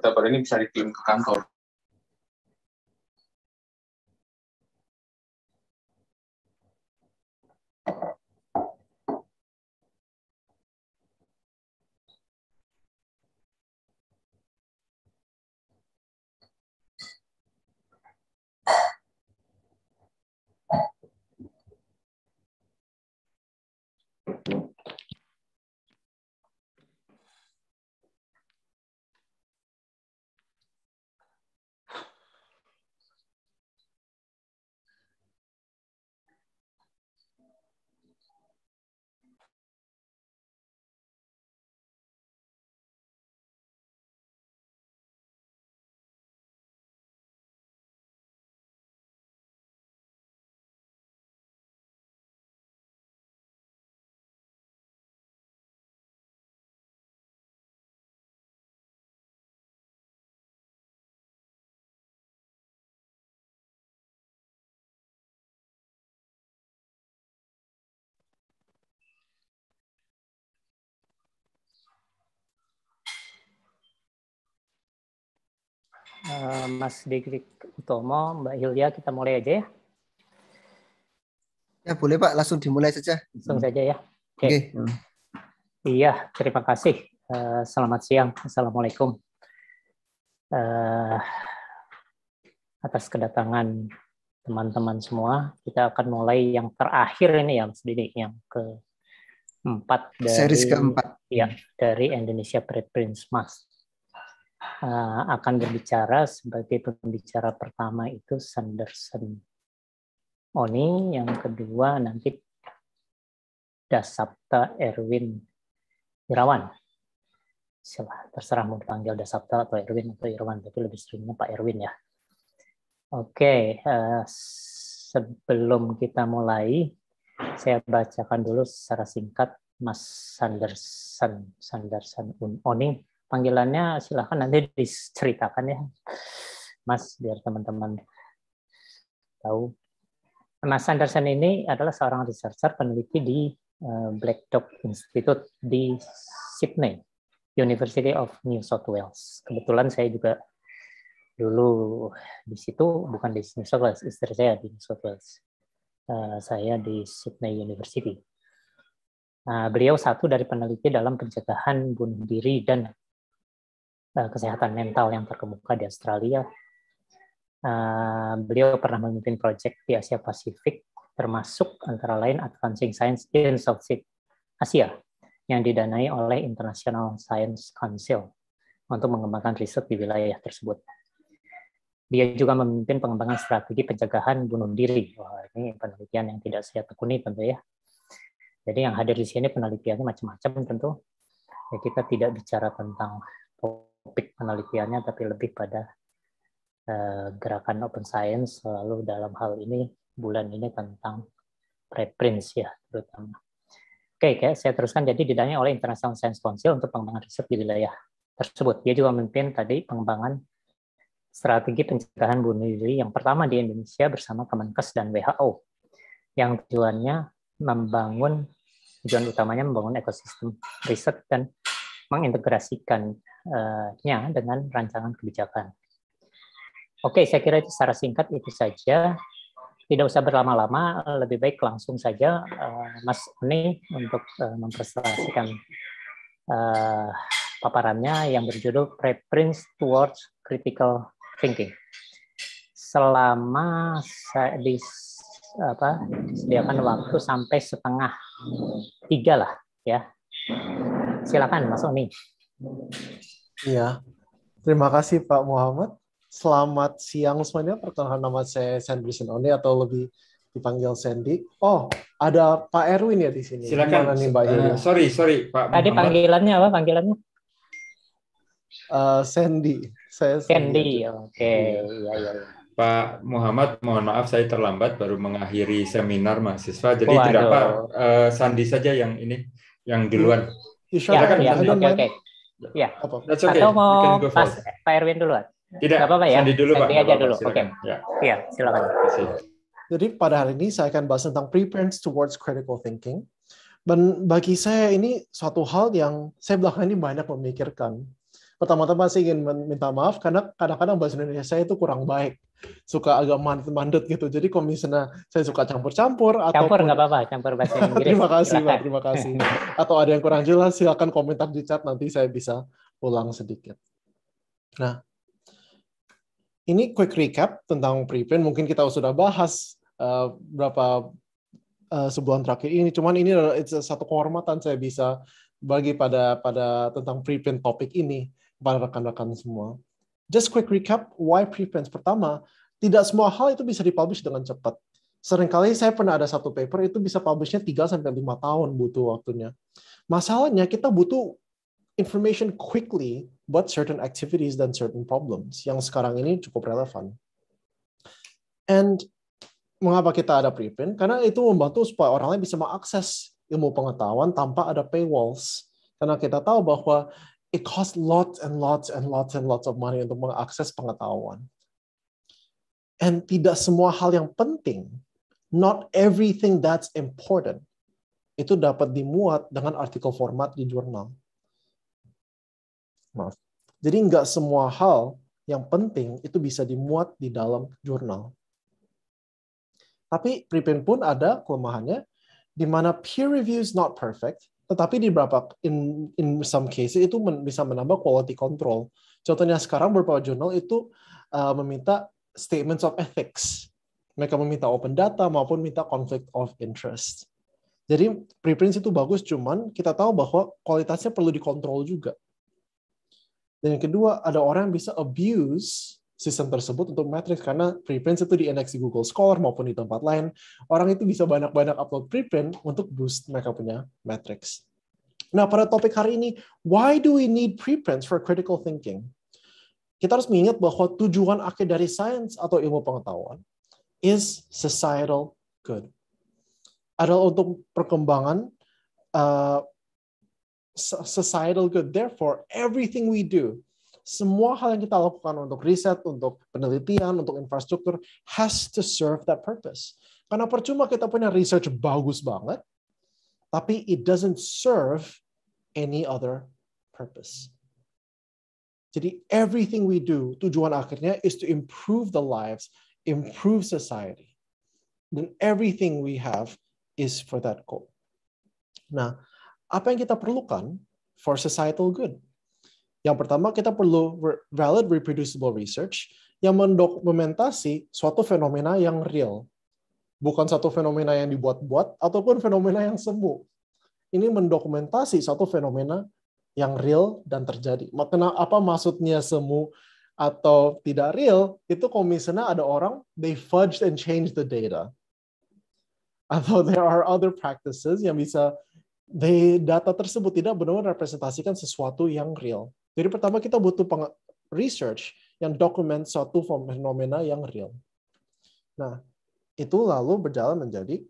martabak ini bisa dikirim ke kantor Eh, Mas Degrik Utomo, Mbak Hilya, kita mulai aja ya. Ya boleh Pak, langsung dimulai saja. Langsung saja ya. Oke. Okay. Okay. Iya, terima kasih. Eh, selamat siang, assalamualaikum. Eh, atas kedatangan teman-teman semua, kita akan mulai yang terakhir ini ya, Mas Didi, yang keempat dari series keempat. Ya, dari Indonesia Preprint Mas. Eh, akan berbicara sebagai pembicara pertama itu Sanderson Oni, yang kedua nanti Dasapta Erwin Irawan. Terserah mau dipanggil Dasapta atau Erwin atau Irawan, tapi lebih seringnya Pak Erwin ya. Oke, eh, sebelum kita mulai, saya bacakan dulu secara singkat Mas Sanderson, Sanderson Oni panggilannya silahkan nanti diceritakan ya Mas biar teman-teman tahu Mas Anderson ini adalah seorang researcher peneliti di eh, Black Dog Institute di Sydney, University of New South Wales. Kebetulan saya juga dulu di situ, bukan di New South Wales, istri saya di New South Wales. Eh, saya di Sydney University. Nah, beliau satu dari peneliti dalam pencegahan bunuh diri dan Eh, kesehatan mental yang terkemuka di Australia. Uh, beliau pernah memimpin proyek di Asia Pasifik, termasuk antara lain Advancing Science in South Asia, yang didanai oleh International Science Council untuk mengembangkan riset di wilayah tersebut. Dia juga memimpin pengembangan strategi pencegahan bunuh diri. Wah, ini penelitian yang tidak saya tekuni tentu ya. Jadi yang hadir di sini penelitiannya macam-macam tentu. Ya, kita tidak bicara tentang topik penelitiannya, tapi lebih pada uh, gerakan open science. Lalu dalam hal ini bulan ini tentang preprints ya terutama. Oke, okay, saya teruskan. Jadi didanai oleh International Science Council untuk pengembangan riset di wilayah tersebut. Dia juga memimpin tadi pengembangan strategi pencegahan bunuh diri yang pertama di Indonesia bersama Kemenkes dan WHO yang tujuannya membangun tujuan utamanya membangun ekosistem riset dan mengintegrasikan Eh, nya dengan rancangan kebijakan. Oke, saya kira itu secara singkat itu saja. Tidak usah berlama-lama, lebih baik langsung saja eh, Mas Uni untuk eh, mempresentasikan paparannya yang berjudul Preprints Towards Critical Thinking. Selama saya disediakan waktu sampai setengah tiga lah ya. Silakan Mas Uni. Iya. Terima kasih Pak Muhammad. Selamat siang semuanya. Perkenalkan nama saya Sandy Sinone atau lebih dipanggil Sandy. Oh, ada Pak Erwin ya di sini. Silakan. Mana nih, Mbak uh, sorry, sorry Pak. Tadi panggilannya apa? Panggilannya? Uh, Sandy. Saya Sandy. Oke, okay. Iya, iya, iya. Pak Muhammad, mohon maaf saya terlambat baru mengakhiri seminar mahasiswa. Jadi oh, tidak apa uh, eh, Sandi saja yang ini yang duluan. Ya, ya, ya, oke, oke. Ya. Apa? That's okay. Atau mau pas Pak Erwin dulu? Tidak. apa-apa ya. Sandi dulu Sandi Pak. aja dulu. Oke. Okay. Ya. ya, silakan. Jadi pada hari ini saya akan bahas tentang preference towards critical thinking. Dan bagi saya ini suatu hal yang saya belakangan ini banyak memikirkan pertama-tama saya ingin minta maaf karena kadang-kadang bahasa Indonesia saya itu kurang baik suka agak mandet-mandet gitu jadi misalnya saya suka campur-campur atau campur nggak apa-apa campur bahasa Inggris terima kasih Pak, terima kasih atau ada yang kurang jelas silakan komentar di chat nanti saya bisa ulang sedikit nah ini quick recap tentang preprint mungkin kita sudah bahas uh, berapa uh, sebulan terakhir ini cuman ini adalah satu kehormatan saya bisa bagi pada pada tentang preprint topik ini kepada rekan-rekan semua. Just quick recap, why preprints? Pertama, tidak semua hal itu bisa dipublish dengan cepat. Seringkali saya pernah ada satu paper itu bisa publishnya 3-5 tahun butuh waktunya. Masalahnya kita butuh information quickly buat certain activities dan certain problems yang sekarang ini cukup relevan. And mengapa kita ada preprint? Karena itu membantu supaya orang lain bisa mengakses ilmu pengetahuan tanpa ada paywalls. Karena kita tahu bahwa it costs lots and lots and lots and lots of money untuk mengakses pengetahuan. And tidak semua hal yang penting, not everything that's important, itu dapat dimuat dengan artikel format di jurnal. Maaf. Jadi nggak semua hal yang penting itu bisa dimuat di dalam jurnal. Tapi preprint pun ada kelemahannya, di mana peer review is not perfect, tetapi di beberapa in in some cases itu men, bisa menambah quality control. Contohnya sekarang beberapa jurnal itu uh, meminta statements of ethics. Mereka meminta open data maupun minta conflict of interest. Jadi preprint itu bagus, cuman kita tahu bahwa kualitasnya perlu dikontrol juga. Dan yang kedua, ada orang yang bisa abuse sistem tersebut untuk matrix karena preprints itu di di Google Scholar maupun di tempat lain orang itu bisa banyak-banyak upload preprint untuk boost mereka punya matrix. Nah pada topik hari ini why do we need preprints for critical thinking? Kita harus mengingat bahwa tujuan akhir dari sains atau ilmu pengetahuan is societal good adalah untuk perkembangan uh, societal good. Therefore, everything we do semua hal yang kita lakukan untuk riset, untuk penelitian, untuk infrastruktur has to serve that purpose. Karena percuma kita punya research bagus banget, tapi it doesn't serve any other purpose. Jadi everything we do, tujuan akhirnya is to improve the lives, improve society. Dan everything we have is for that goal. Nah, apa yang kita perlukan for societal good? Yang pertama, kita perlu valid reproducible research yang mendokumentasi suatu fenomena yang real. Bukan satu fenomena yang dibuat-buat ataupun fenomena yang sembuh. Ini mendokumentasi suatu fenomena yang real dan terjadi. Makna apa maksudnya semu atau tidak real, itu komisioner ada orang, they fudge and change the data. Atau there are other practices yang bisa they, data tersebut tidak benar-benar representasikan sesuatu yang real. Jadi pertama kita butuh research yang dokumen suatu fenomena yang real. Nah, itu lalu berjalan menjadi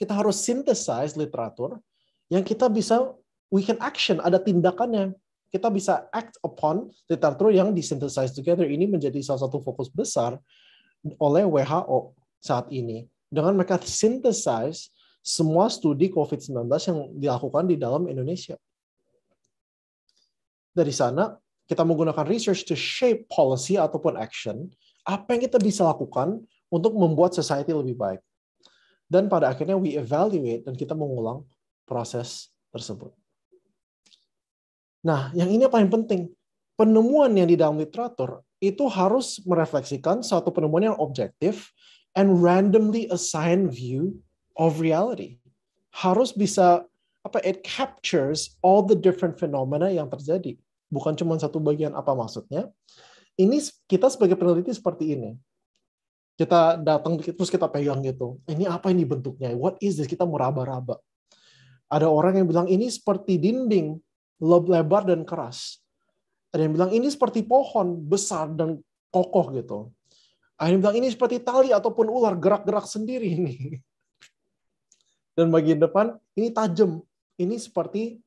kita harus synthesize literatur yang kita bisa we can action ada tindakannya kita bisa act upon literatur yang disynthesize together ini menjadi salah satu fokus besar oleh WHO saat ini dengan mereka synthesize semua studi COVID-19 yang dilakukan di dalam Indonesia dari sana kita menggunakan research to shape policy ataupun action, apa yang kita bisa lakukan untuk membuat society lebih baik. Dan pada akhirnya we evaluate dan kita mengulang proses tersebut. Nah, yang ini paling penting. Penemuan yang di dalam literatur itu harus merefleksikan satu penemuan yang objektif and randomly assigned view of reality. Harus bisa apa it captures all the different phenomena yang terjadi bukan cuma satu bagian. Apa maksudnya? Ini kita sebagai peneliti seperti ini. Kita datang terus kita pegang gitu. Ini apa ini bentuknya? What is this? Kita meraba-raba. Ada orang yang bilang ini seperti dinding, lebar dan keras. Ada yang bilang ini seperti pohon, besar dan kokoh gitu. Ada yang bilang ini seperti tali ataupun ular gerak-gerak sendiri ini. Dan bagian depan ini tajam, ini seperti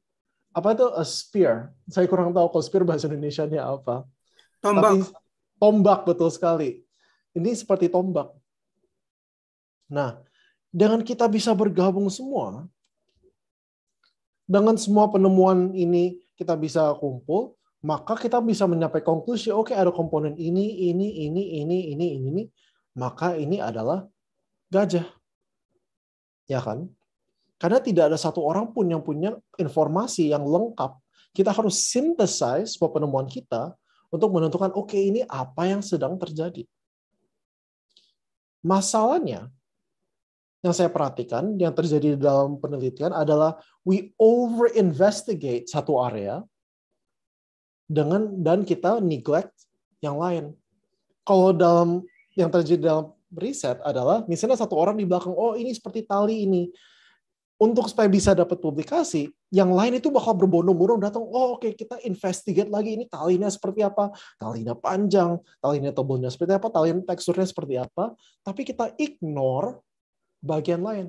apa itu a eh, spear? Saya kurang tahu kalau spear bahasa Indonesia-nya apa. Tombak. Tapi, tombak betul sekali. Ini seperti tombak. Nah, dengan kita bisa bergabung semua, dengan semua penemuan ini kita bisa kumpul, maka kita bisa mencapai konklusi, oke okay, ada komponen ini, ini, ini, ini, ini, ini, ini, maka ini adalah gajah. Ya kan? Karena tidak ada satu orang pun yang punya informasi yang lengkap. Kita harus synthesize penemuan kita untuk menentukan, oke okay, ini apa yang sedang terjadi. Masalahnya, yang saya perhatikan, yang terjadi dalam penelitian adalah we over-investigate satu area dengan dan kita neglect yang lain. Kalau dalam yang terjadi dalam riset adalah misalnya satu orang di belakang, oh ini seperti tali ini, untuk supaya bisa dapat publikasi, yang lain itu bakal berbondong-bondong datang, oh oke okay, kita investigate lagi ini talinya seperti apa, talinya panjang, talinya tebalnya seperti apa, talinya teksturnya seperti apa, tapi kita ignore bagian lain.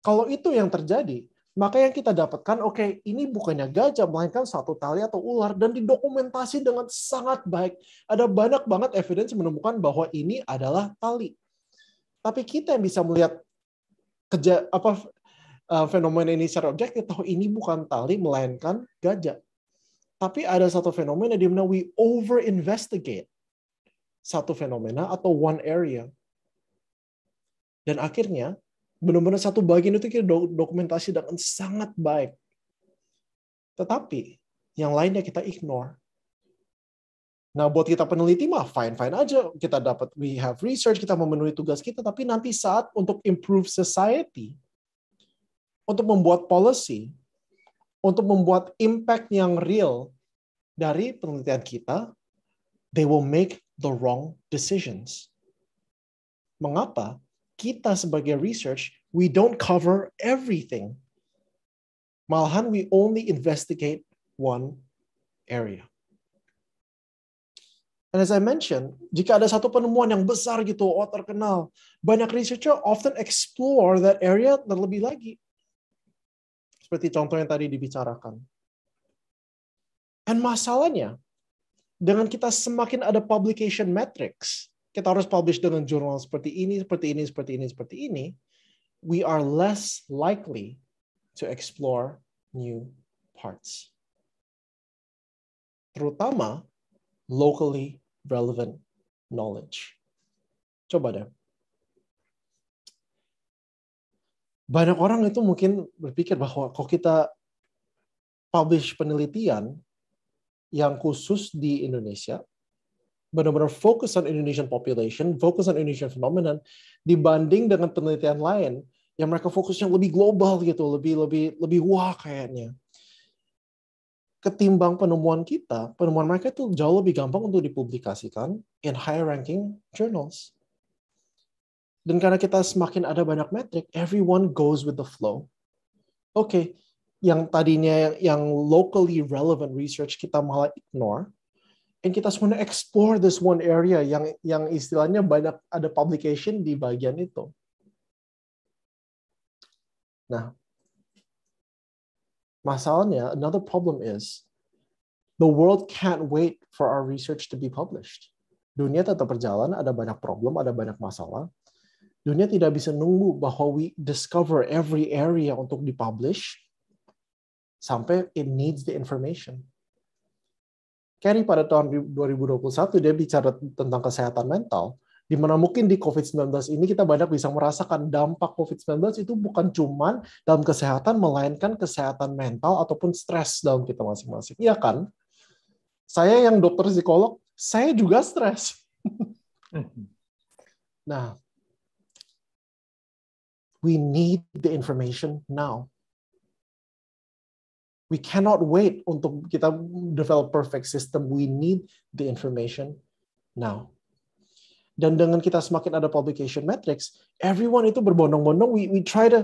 Kalau itu yang terjadi, maka yang kita dapatkan, oke okay, ini bukannya gajah, melainkan satu tali atau ular, dan didokumentasi dengan sangat baik. Ada banyak banget evidence menemukan bahwa ini adalah tali. Tapi kita yang bisa melihat keja apa uh, fenomena ini secara objektif tahu ini bukan tali melainkan gajah. Tapi ada satu fenomena di mana we over investigate satu fenomena atau one area. Dan akhirnya benar-benar satu bagian itu kita dokumentasi dengan sangat baik. Tetapi yang lainnya kita ignore. Nah, buat kita peneliti mah fine-fine aja. Kita dapat, we have research, kita memenuhi tugas kita, tapi nanti saat untuk improve society, untuk membuat policy, untuk membuat impact yang real dari penelitian kita, they will make the wrong decisions. Mengapa? Kita sebagai research, we don't cover everything. Malahan, we only investigate one area. And as I mentioned, jika ada satu penemuan yang besar gitu, oh terkenal, banyak researcher often explore that area terlebih lagi. Seperti contoh yang tadi dibicarakan. And masalahnya, dengan kita semakin ada publication metrics, kita harus publish dengan jurnal seperti ini, seperti ini, seperti ini, seperti ini, we are less likely to explore new parts. Terutama locally relevant knowledge. Coba deh. Banyak orang itu mungkin berpikir bahwa kok kita publish penelitian yang khusus di Indonesia, benar-benar fokus on Indonesian population, fokus on Indonesian phenomenon, dibanding dengan penelitian lain yang mereka fokusnya lebih global gitu, lebih lebih lebih wah kayaknya ketimbang penemuan kita, penemuan mereka itu jauh lebih gampang untuk dipublikasikan in higher ranking journals. Dan karena kita semakin ada banyak metrik, everyone goes with the flow. Oke, okay, yang tadinya yang, locally relevant research kita malah ignore, and kita semuanya explore this one area yang yang istilahnya banyak ada publication di bagian itu. Nah, masalahnya, another problem is the world can't wait for our research to be published. Dunia tetap berjalan, ada banyak problem, ada banyak masalah. Dunia tidak bisa nunggu bahwa we discover every area untuk dipublish sampai it needs the information. Kerry pada tahun 2021 dia bicara tentang kesehatan mental. Dimana mungkin di COVID-19 ini kita banyak bisa merasakan dampak COVID-19 itu bukan cuman dalam kesehatan, melainkan kesehatan mental ataupun stres dalam kita masing-masing. Iya kan? Saya yang dokter psikolog, saya juga stres. nah, we need the information now. We cannot wait untuk kita develop perfect system. We need the information now. Dan dengan kita semakin ada publication metrics, everyone itu berbondong-bondong, we, we try to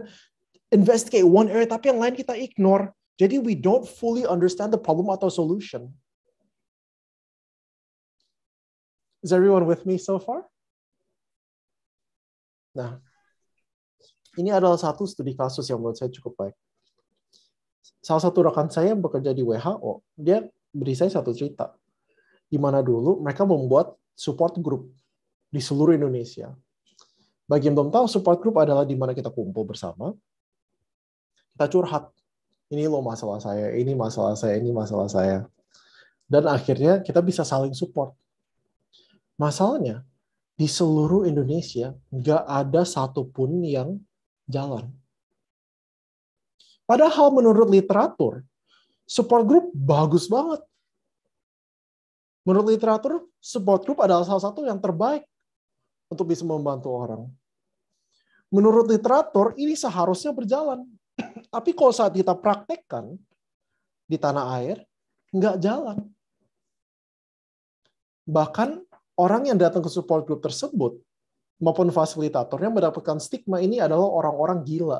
investigate one area, tapi yang lain kita ignore. Jadi we don't fully understand the problem atau solution. Is everyone with me so far? Nah, ini adalah satu studi kasus yang menurut saya cukup baik. Salah satu rekan saya yang bekerja di WHO, dia beri saya satu cerita. Di mana dulu mereka membuat support group di seluruh Indonesia. Bagi yang belum tahu, support group adalah di mana kita kumpul bersama, kita curhat. Ini loh masalah saya, ini masalah saya, ini masalah saya. Dan akhirnya kita bisa saling support. Masalahnya, di seluruh Indonesia nggak ada satupun yang jalan. Padahal menurut literatur, support group bagus banget. Menurut literatur, support group adalah salah satu yang terbaik untuk bisa membantu orang. Menurut literatur, ini seharusnya berjalan. Tapi kalau saat kita praktekkan di tanah air, nggak jalan. Bahkan orang yang datang ke support group tersebut maupun fasilitatornya mendapatkan stigma ini adalah orang-orang gila.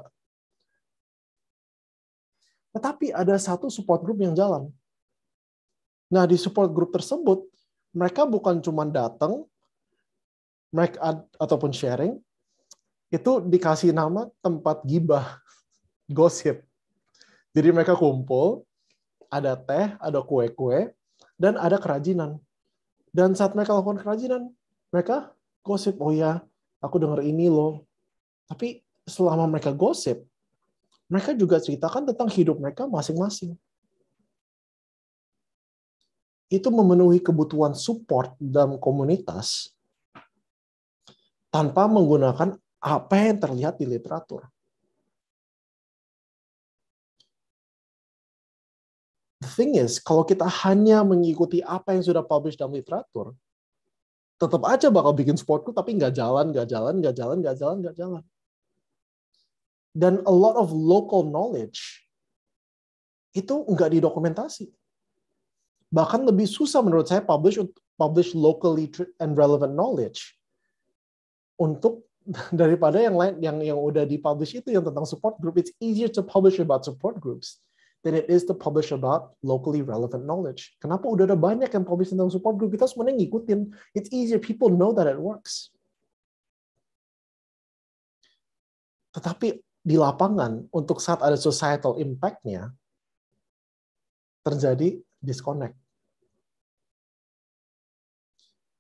Tetapi ada satu support group yang jalan. Nah, di support group tersebut, mereka bukan cuma datang make ad, ataupun sharing itu dikasih nama tempat gibah gosip. Jadi mereka kumpul, ada teh, ada kue-kue, dan ada kerajinan. Dan saat mereka lakukan kerajinan, mereka gosip, oh ya, aku dengar ini loh. Tapi selama mereka gosip, mereka juga ceritakan tentang hidup mereka masing-masing. Itu memenuhi kebutuhan support dalam komunitas tanpa menggunakan apa yang terlihat di literatur. The thing is, kalau kita hanya mengikuti apa yang sudah publish dalam literatur, tetap aja bakal bikin sportku tapi nggak jalan, nggak jalan, nggak jalan, nggak jalan, nggak jalan. Dan a lot of local knowledge itu nggak didokumentasi. Bahkan lebih susah menurut saya publish publish locally and relevant knowledge untuk daripada yang lain yang yang udah dipublish itu yang tentang support group it's easier to publish about support groups than it is to publish about locally relevant knowledge. Kenapa udah ada banyak yang publish tentang support group kita semuanya ngikutin. It's easier people know that it works. Tetapi di lapangan untuk saat ada societal impact-nya terjadi disconnect.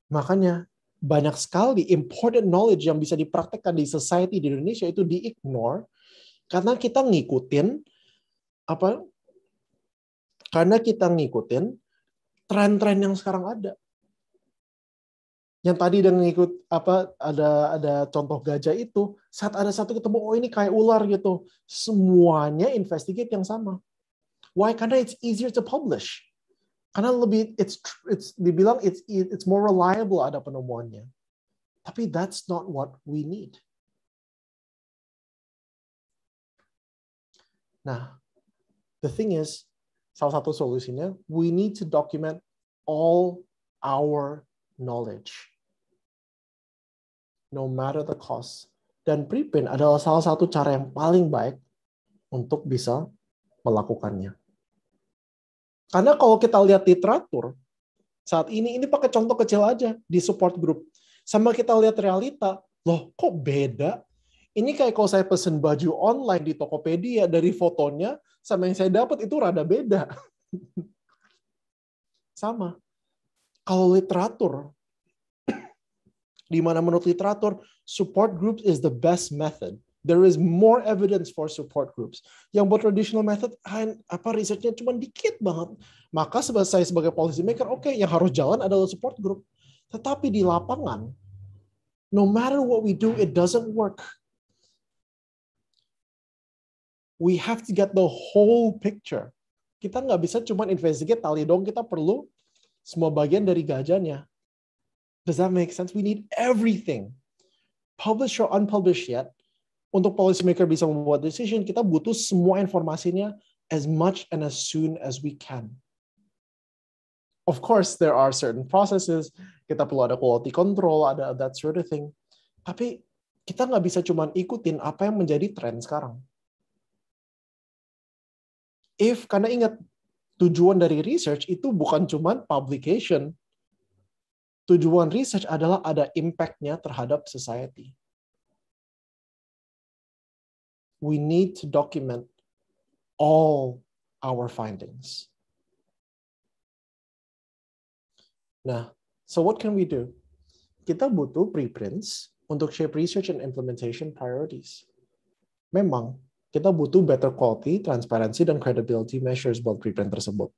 Makanya banyak sekali important knowledge yang bisa dipraktekkan di society di Indonesia itu di ignore karena kita ngikutin apa karena kita ngikutin tren-tren yang sekarang ada yang tadi udah ngikut apa ada ada contoh gajah itu saat ada satu ketemu oh ini kayak ular gitu semuanya investigate yang sama why karena it's easier to publish karena lebih it's it's dibilang it's it's more reliable ada penemuannya tapi that's not what we need nah the thing is salah satu solusinya we need to document all our knowledge no matter the cost dan preprint adalah salah satu cara yang paling baik untuk bisa melakukannya karena kalau kita lihat literatur saat ini, ini pakai contoh kecil aja di support group. Sama kita lihat realita, loh kok beda? Ini kayak kalau saya pesen baju online di Tokopedia dari fotonya sama yang saya dapat itu rada beda. sama. Kalau literatur, di mana menurut literatur, support group is the best method there is more evidence for support groups. Yang buat traditional method, apa risetnya cuma dikit banget. Maka sebagai saya sebagai policy maker, oke, okay, yang harus jalan adalah support group. Tetapi di lapangan, no matter what we do, it doesn't work. We have to get the whole picture. Kita nggak bisa cuma investigate tali dong, kita perlu semua bagian dari gajahnya. Does that make sense? We need everything. Published or unpublished yet, untuk policy maker bisa membuat decision, kita butuh semua informasinya as much and as soon as we can. Of course, there are certain processes. Kita perlu ada quality control, ada that sort of thing. Tapi kita nggak bisa cuma ikutin apa yang menjadi tren sekarang. If karena ingat tujuan dari research itu bukan cuma publication. Tujuan research adalah ada impact-nya terhadap society we need to document all our findings. Nah, so what can we do? Kita butuh preprints untuk shape research and implementation priorities. Memang, kita butuh better quality, transparency, dan credibility measures buat preprint tersebut.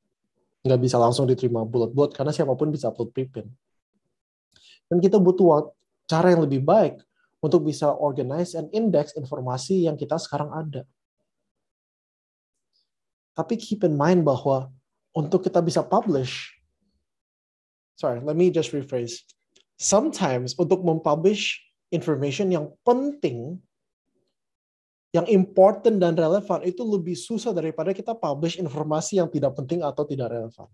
Nggak bisa langsung diterima bulat-bulat karena siapapun bisa upload preprint. Dan kita butuh cara yang lebih baik untuk bisa organize and index informasi yang kita sekarang ada. Tapi keep in mind bahwa untuk kita bisa publish, sorry, let me just rephrase. Sometimes untuk mempublish information yang penting, yang important dan relevan itu lebih susah daripada kita publish informasi yang tidak penting atau tidak relevan.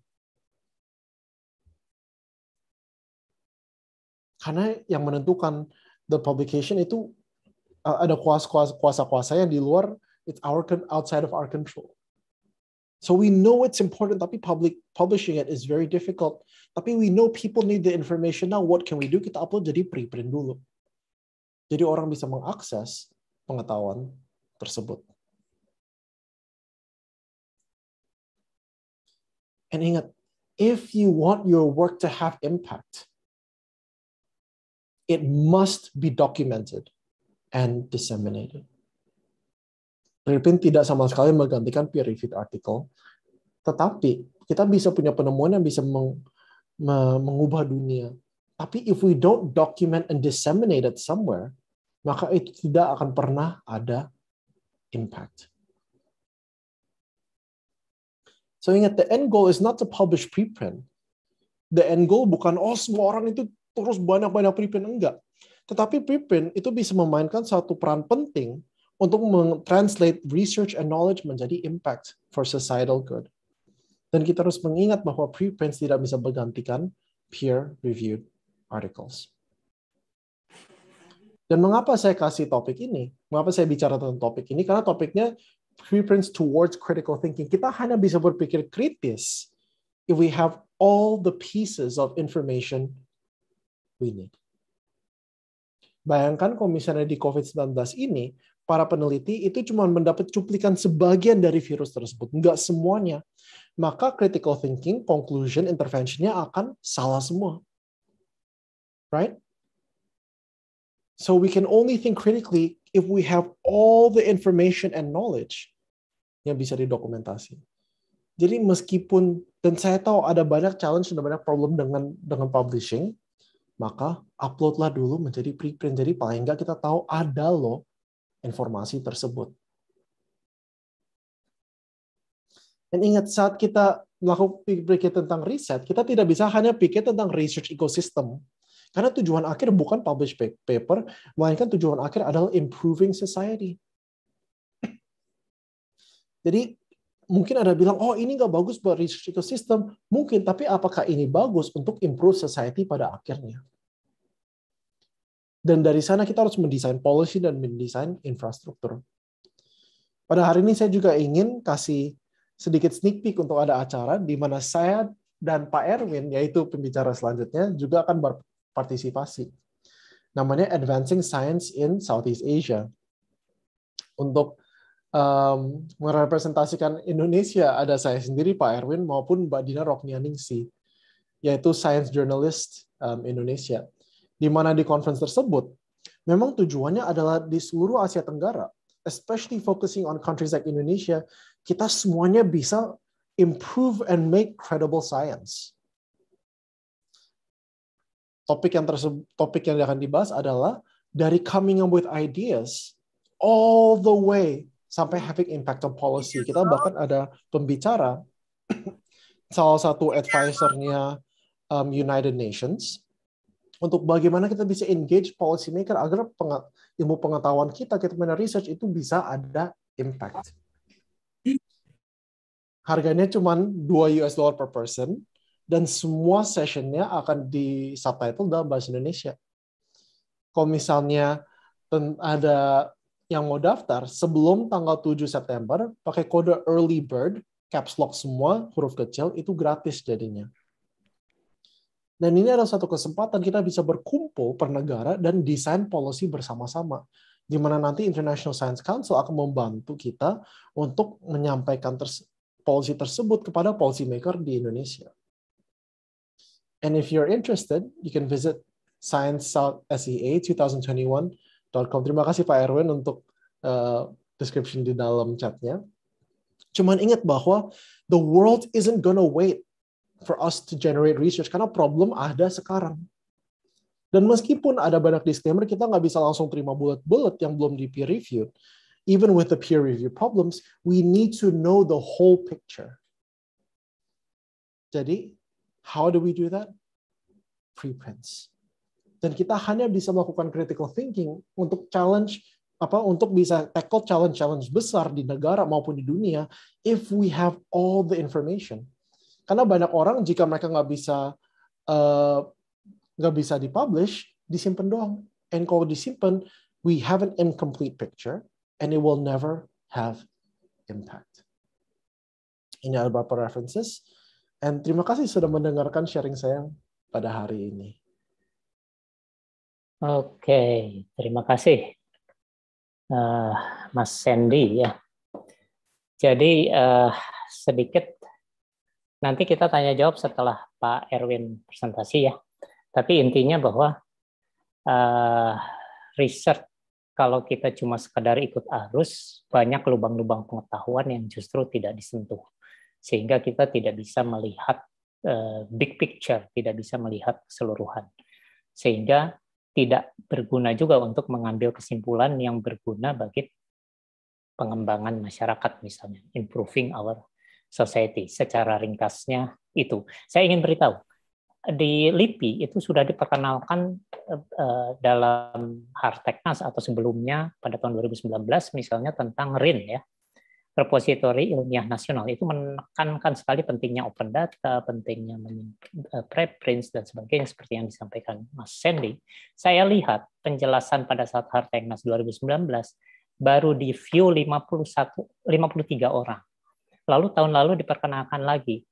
Karena yang menentukan the publication itu uh, ada kuasa-kuasa yang di luar it's our outside of our control. So we know it's important tapi public publishing it is very difficult. Tapi we know people need the information now what can we do? Kita upload jadi preprint dulu. Jadi orang bisa mengakses pengetahuan tersebut. And ingat, if you want your work to have impact, it must be documented and disseminated. Peer tidak sama sekali menggantikan peer reviewed article, tetapi kita bisa punya penemuan yang bisa meng, me, mengubah dunia. Tapi if we don't document and disseminate it somewhere, maka itu tidak akan pernah ada impact. So ingat, the end goal is not to publish preprint. The end goal bukan, oh semua orang itu terus banyak-banyak preprint enggak. Tetapi preprint itu bisa memainkan satu peran penting untuk mentranslate research and knowledge menjadi impact for societal good. Dan kita harus mengingat bahwa preprints tidak bisa menggantikan peer-reviewed articles. Dan mengapa saya kasih topik ini? Mengapa saya bicara tentang topik ini? Karena topiknya preprints towards critical thinking. Kita hanya bisa berpikir kritis if we have all the pieces of information ini Bayangkan kalau misalnya di COVID-19 ini, para peneliti itu cuma mendapat cuplikan sebagian dari virus tersebut, nggak semuanya. Maka critical thinking, conclusion, intervention-nya akan salah semua. Right? So we can only think critically if we have all the information and knowledge yang bisa didokumentasi. Jadi meskipun dan saya tahu ada banyak challenge dan banyak problem dengan dengan publishing, maka uploadlah dulu menjadi preprint. Jadi paling nggak kita tahu ada loh informasi tersebut. Dan ingat saat kita melakukan pikir tentang riset, kita tidak bisa hanya pikir tentang research ecosystem. Karena tujuan akhir bukan publish paper, melainkan tujuan akhir adalah improving society. Jadi mungkin ada bilang, oh ini nggak bagus buat risk ecosystem. Mungkin, tapi apakah ini bagus untuk improve society pada akhirnya? Dan dari sana kita harus mendesain policy dan mendesain infrastruktur. Pada hari ini saya juga ingin kasih sedikit sneak peek untuk ada acara di mana saya dan Pak Erwin, yaitu pembicara selanjutnya, juga akan berpartisipasi. Namanya Advancing Science in Southeast Asia. Untuk um, merepresentasikan Indonesia ada saya sendiri Pak Erwin maupun Mbak Dina Roknianingsi yaitu Science Journalist um, Indonesia di mana di conference tersebut memang tujuannya adalah di seluruh Asia Tenggara especially focusing on countries like Indonesia kita semuanya bisa improve and make credible science topik yang topik yang akan dibahas adalah dari coming up with ideas all the way sampai having impact on policy. Iya, kita bahkan ada pembicara salah satu advisernya um, United Nations untuk bagaimana kita bisa engage policy maker agar ilmu pengetahuan kita, kita punya research itu bisa ada impact. Harganya cuma 2 US dollar per person, dan semua sessionnya akan di subtitle dalam bahasa Indonesia. Kalau misalnya ada yang mau daftar sebelum tanggal 7 September pakai kode early bird caps lock semua huruf kecil itu gratis jadinya. Dan ini adalah satu kesempatan kita bisa berkumpul per negara dan desain policy bersama-sama. Di mana nanti International Science Council akan membantu kita untuk menyampaikan ters policy tersebut kepada policy maker di Indonesia. And if you're interested, you can visit Science South SEA 2021 Com. Terima kasih Pak Erwin untuk uh, description di dalam chatnya. Cuman ingat bahwa the world isn't gonna wait for us to generate research karena problem ada sekarang. Dan meskipun ada banyak disclaimer, kita nggak bisa langsung terima bulat-bulat yang belum di peer review. Even with the peer review problems, we need to know the whole picture. Jadi, how do we do that? Preprints dan kita hanya bisa melakukan critical thinking untuk challenge apa untuk bisa tackle challenge-challenge besar di negara maupun di dunia if we have all the information. Karena banyak orang jika mereka nggak bisa uh, nggak bisa dipublish, disimpan doang. And kalau disimpan, we have an incomplete picture and it will never have impact. Ini ada beberapa references. And terima kasih sudah mendengarkan sharing saya pada hari ini. Oke, terima kasih, uh, Mas Sandy. Ya, jadi uh, sedikit nanti kita tanya jawab setelah Pak Erwin presentasi ya. Tapi intinya bahwa uh, riset kalau kita cuma sekadar ikut arus, banyak lubang-lubang pengetahuan yang justru tidak disentuh, sehingga kita tidak bisa melihat uh, big picture, tidak bisa melihat keseluruhan, sehingga tidak berguna juga untuk mengambil kesimpulan yang berguna bagi pengembangan masyarakat misalnya improving our society secara ringkasnya itu saya ingin beritahu di LIPI itu sudah diperkenalkan eh, eh, dalam Harteknas atau sebelumnya pada tahun 2019 misalnya tentang RIN ya repository ilmiah nasional itu menekankan sekali pentingnya open data, pentingnya eh, preprints dan sebagainya seperti yang disampaikan Mas Sandy. Saya lihat penjelasan pada saat Harteknas 2019 baru di view 51 53 orang. Lalu tahun lalu diperkenalkan lagi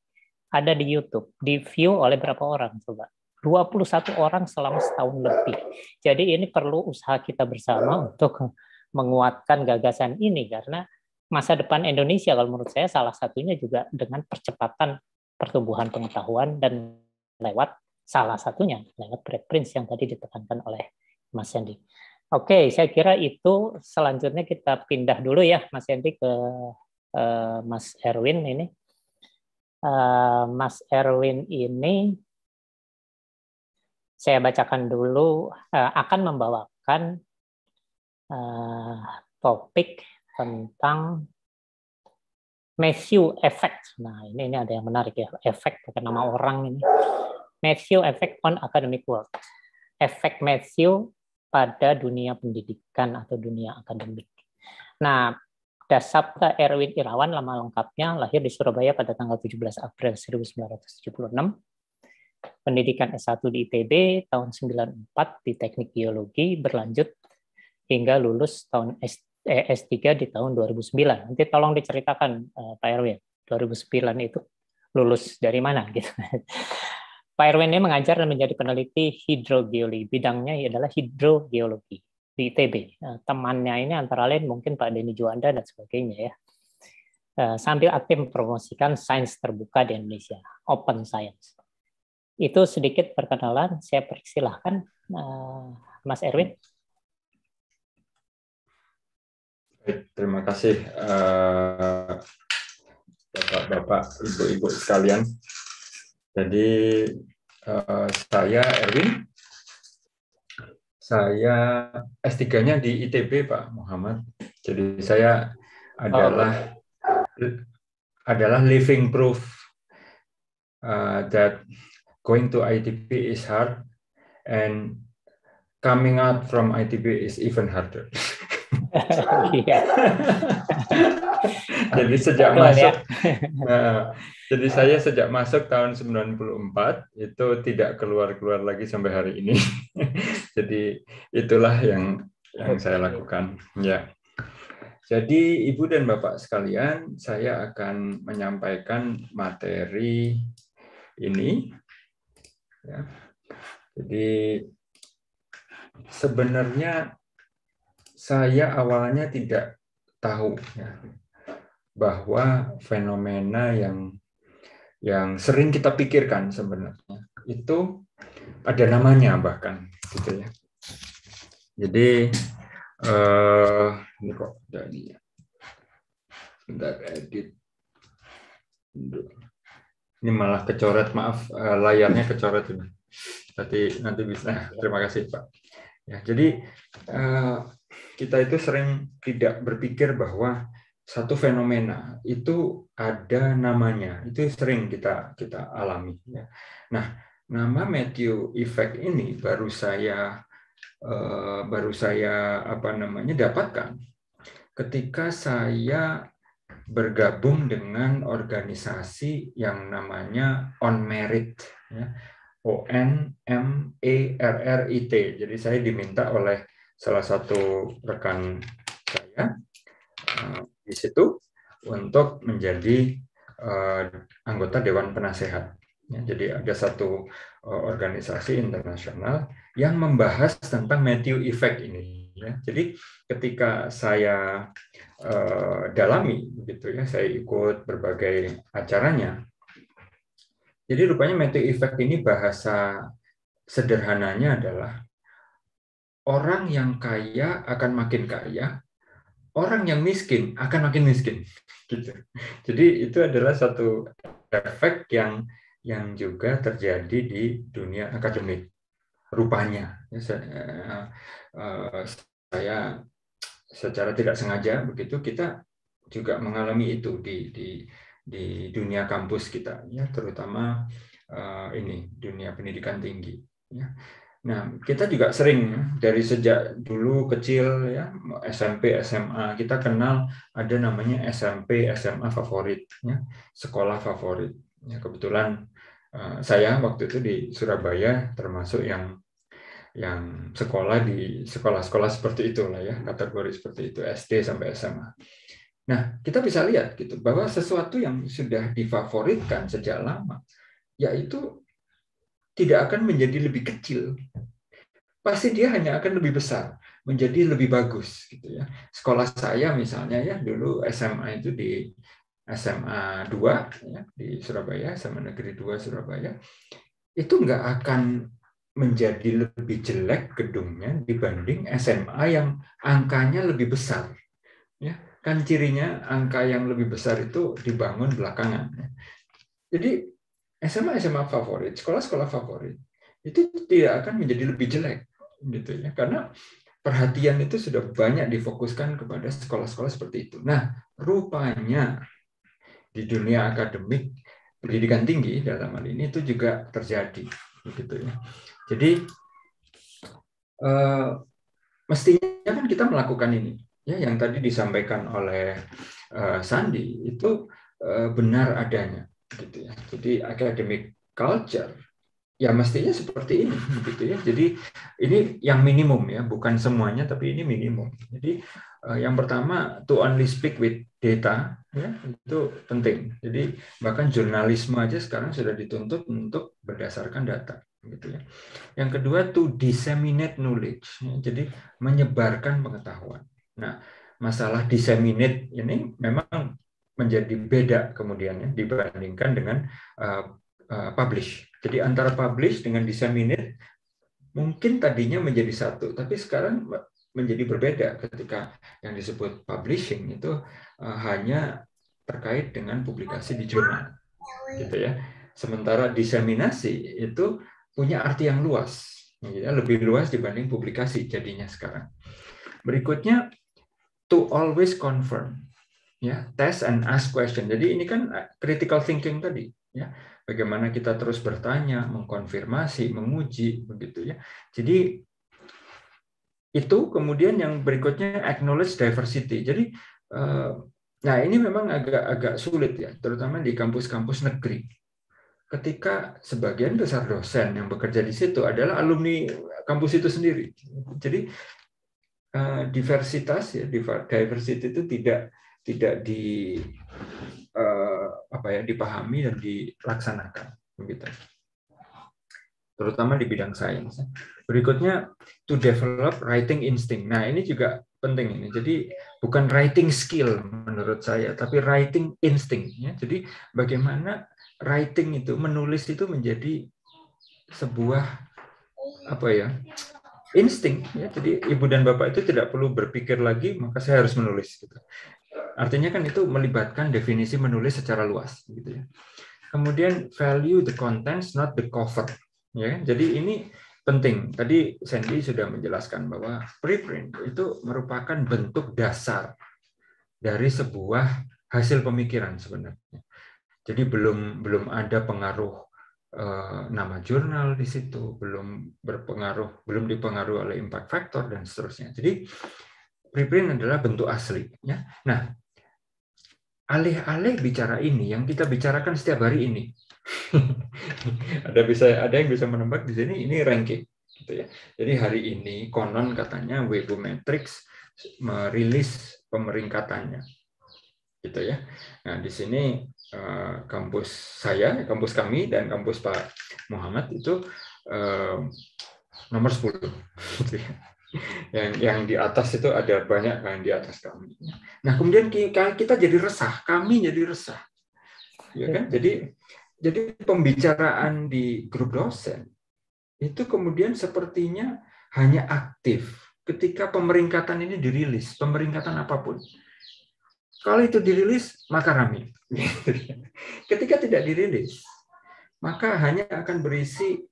ada di YouTube, di view oleh berapa orang coba? 21 orang selama setahun lebih. Jadi ini perlu usaha kita bersama untuk menguatkan gagasan ini karena masa depan Indonesia kalau menurut saya salah satunya juga dengan percepatan pertumbuhan pengetahuan dan lewat salah satunya lewat preprint yang tadi ditekankan oleh Mas Yandi. Oke, saya kira itu selanjutnya kita pindah dulu ya Mas Yandi ke uh, Mas Erwin ini. Uh, Mas Erwin ini saya bacakan dulu uh, akan membawakan uh, topik tentang Matthew effect. Nah, ini ini ada yang menarik ya, Effect, bukan nama orang ini. Matthew effect on academic work. Efek Matthew pada dunia pendidikan atau dunia akademik. Nah, dasar Dasabta Erwin Irawan lama lengkapnya lahir di Surabaya pada tanggal 17 April 1976. Pendidikan S1 di ITB tahun 94 di Teknik Geologi berlanjut hingga lulus tahun S Eh, S3 di tahun 2009. Nanti tolong diceritakan eh, Pak Erwin, 2009 itu lulus dari mana gitu. Pak Erwin ini mengajar dan menjadi peneliti hidrogeologi. Bidangnya adalah hidrogeologi di ITB. Eh, temannya ini antara lain mungkin Pak Denny Juanda dan sebagainya ya. Sambil aktif mempromosikan sains terbuka di Indonesia, open science. Itu sedikit perkenalan, saya persilahkan Mas Erwin. Terima kasih bapak eh, Bapak-bapak, Ibu-ibu sekalian. Jadi uh, saya Erwin, saya S3-nya di ITB Pak Muhammad. Jadi saya adalah oh. adalah living proof uh, that going to ITB is hard and coming out from ITB is even harder. Iya. jadi sejak ya. masuk ya. nah, jadi saya sejak masuk tahun 94 itu tidak keluar-keluar lagi sampai hari ini. jadi itulah yang yang saya lakukan. Ya. Jadi Ibu dan Bapak sekalian, saya akan menyampaikan materi ini. Ya. Jadi sebenarnya saya awalnya tidak tahu ya, bahwa fenomena yang yang sering kita pikirkan sebenarnya itu ada namanya bahkan gitu ya. Jadi eh, ini kok jadi ya. Bentar edit. Ini malah kecoret, maaf eh, layarnya kecoret ini. Nanti nanti bisa. Terima kasih Pak. Ya, jadi eh, kita itu sering tidak berpikir bahwa satu fenomena itu ada namanya itu sering kita kita alami ya. nah nama Matthew effect ini baru saya eh, baru saya apa namanya dapatkan ketika saya bergabung dengan organisasi yang namanya on merit ya. O N M E R R I T jadi saya diminta oleh salah satu rekan saya eh, di situ untuk menjadi eh, anggota Dewan Penasehat. Ya, jadi ada satu eh, organisasi internasional yang membahas tentang Matthew Effect ini. Ya. Jadi ketika saya dalami, gitu ya, saya ikut berbagai acaranya. Jadi rupanya Matthew Effect ini bahasa sederhananya adalah orang yang kaya akan makin kaya, orang yang miskin akan makin miskin. Gitu. Jadi itu adalah satu efek yang yang juga terjadi di dunia akademik. Rupanya, ya, eh, eh, saya, secara tidak sengaja begitu kita juga mengalami itu di di di dunia kampus kita, ya terutama uh, ini dunia pendidikan tinggi. Ya Nah, kita juga sering ya, dari sejak dulu kecil ya SMP, SMA kita kenal ada namanya SMP, SMA favorit, ya, sekolah favorit. Ya, kebetulan eh, saya waktu itu di Surabaya termasuk yang yang sekolah di sekolah-sekolah seperti itulah ya kategori seperti itu SD sampai SMA. Nah, kita bisa lihat gitu bahwa sesuatu yang sudah difavoritkan sejak lama yaitu tidak akan menjadi lebih kecil. Pasti dia hanya akan lebih besar, menjadi lebih bagus gitu ya. Sekolah saya misalnya ya dulu SMA itu di SMA 2 ya, di Surabaya, SMA Negeri 2 Surabaya, itu nggak akan menjadi lebih jelek gedungnya dibanding SMA yang angkanya lebih besar. Ya, kan cirinya angka yang lebih besar itu dibangun belakangan. Ya. Jadi SMA SMA favorit, sekolah-sekolah favorit itu tidak akan menjadi lebih jelek gitu ya karena perhatian itu sudah banyak difokuskan kepada sekolah-sekolah seperti itu. Nah, rupanya di dunia akademik pendidikan tinggi dalam hal ini itu juga terjadi begitu ya. Jadi eh, mestinya kan kita melakukan ini ya yang tadi disampaikan oleh eh, Sandi itu eh, benar adanya gitu ya. Jadi academic culture ya mestinya seperti ini gitu ya. Jadi ini yang minimum ya, bukan semuanya tapi ini minimum. Jadi eh, yang pertama to only speak with data ya itu penting. Jadi bahkan jurnalisme aja sekarang sudah dituntut untuk berdasarkan data gitu ya. Yang kedua to disseminate knowledge. Ya. Jadi menyebarkan pengetahuan. Nah, masalah disseminate ini memang menjadi beda kemudian ya, dibandingkan dengan uh, uh, publish. Jadi antara publish dengan disseminate mungkin tadinya menjadi satu, tapi sekarang menjadi berbeda ketika yang disebut publishing itu uh, hanya terkait dengan publikasi di jurnal, gitu ya. Sementara diseminasi itu punya arti yang luas, ya, lebih luas dibanding publikasi jadinya sekarang. Berikutnya to always confirm ya test and ask question jadi ini kan eh, critical thinking tadi ya bagaimana kita terus bertanya mengkonfirmasi menguji begitu ya jadi itu kemudian yang berikutnya acknowledge diversity jadi eh, nah ini memang agak-agak sulit ya terutama di kampus-kampus negeri ketika sebagian besar dosen yang bekerja di situ adalah alumni kampus itu sendiri jadi eh, diversitas ya diversity itu tidak tidak di uh, apa ya dipahami dan dilaksanakan begitu terutama di bidang sains. Berikutnya to develop writing instinct. Nah, ini juga penting ini. Jadi bukan writing skill menurut saya, tapi writing instinct ya. Jadi bagaimana writing itu menulis itu menjadi sebuah apa ya? insting ya. Jadi ibu dan bapak itu tidak perlu berpikir lagi, maka saya harus menulis gitu. Artinya kan itu melibatkan definisi menulis secara luas gitu ya. Kemudian value the contents not the cover ya. Jadi ini penting. Tadi Sandy sudah menjelaskan bahwa preprint itu merupakan bentuk dasar dari sebuah hasil pemikiran sebenarnya. Jadi belum belum ada pengaruh eh, nama jurnal di situ belum berpengaruh belum dipengaruhi oleh impact factor dan seterusnya jadi preprint adalah bentuk asli. Ya. Nah, alih-alih bicara ini yang kita bicarakan setiap hari ini, ada bisa ada yang bisa menembak di sini ini ranking, gitu ya. Jadi hari ini konon katanya Webometrics merilis pemeringkatannya, gitu ya. Nah di sini eh, kampus saya, kampus kami dan kampus Pak Muhammad itu eh, nomor 10. yang yang di atas itu ada banyak yang di atas kami. Nah kemudian kita jadi resah, kami jadi resah, ya kan? Jadi jadi pembicaraan di grup dosen itu kemudian sepertinya hanya aktif ketika pemeringkatan ini dirilis, pemeringkatan apapun. Kalau itu dirilis, maka rame. Ketika tidak dirilis, maka hanya akan berisi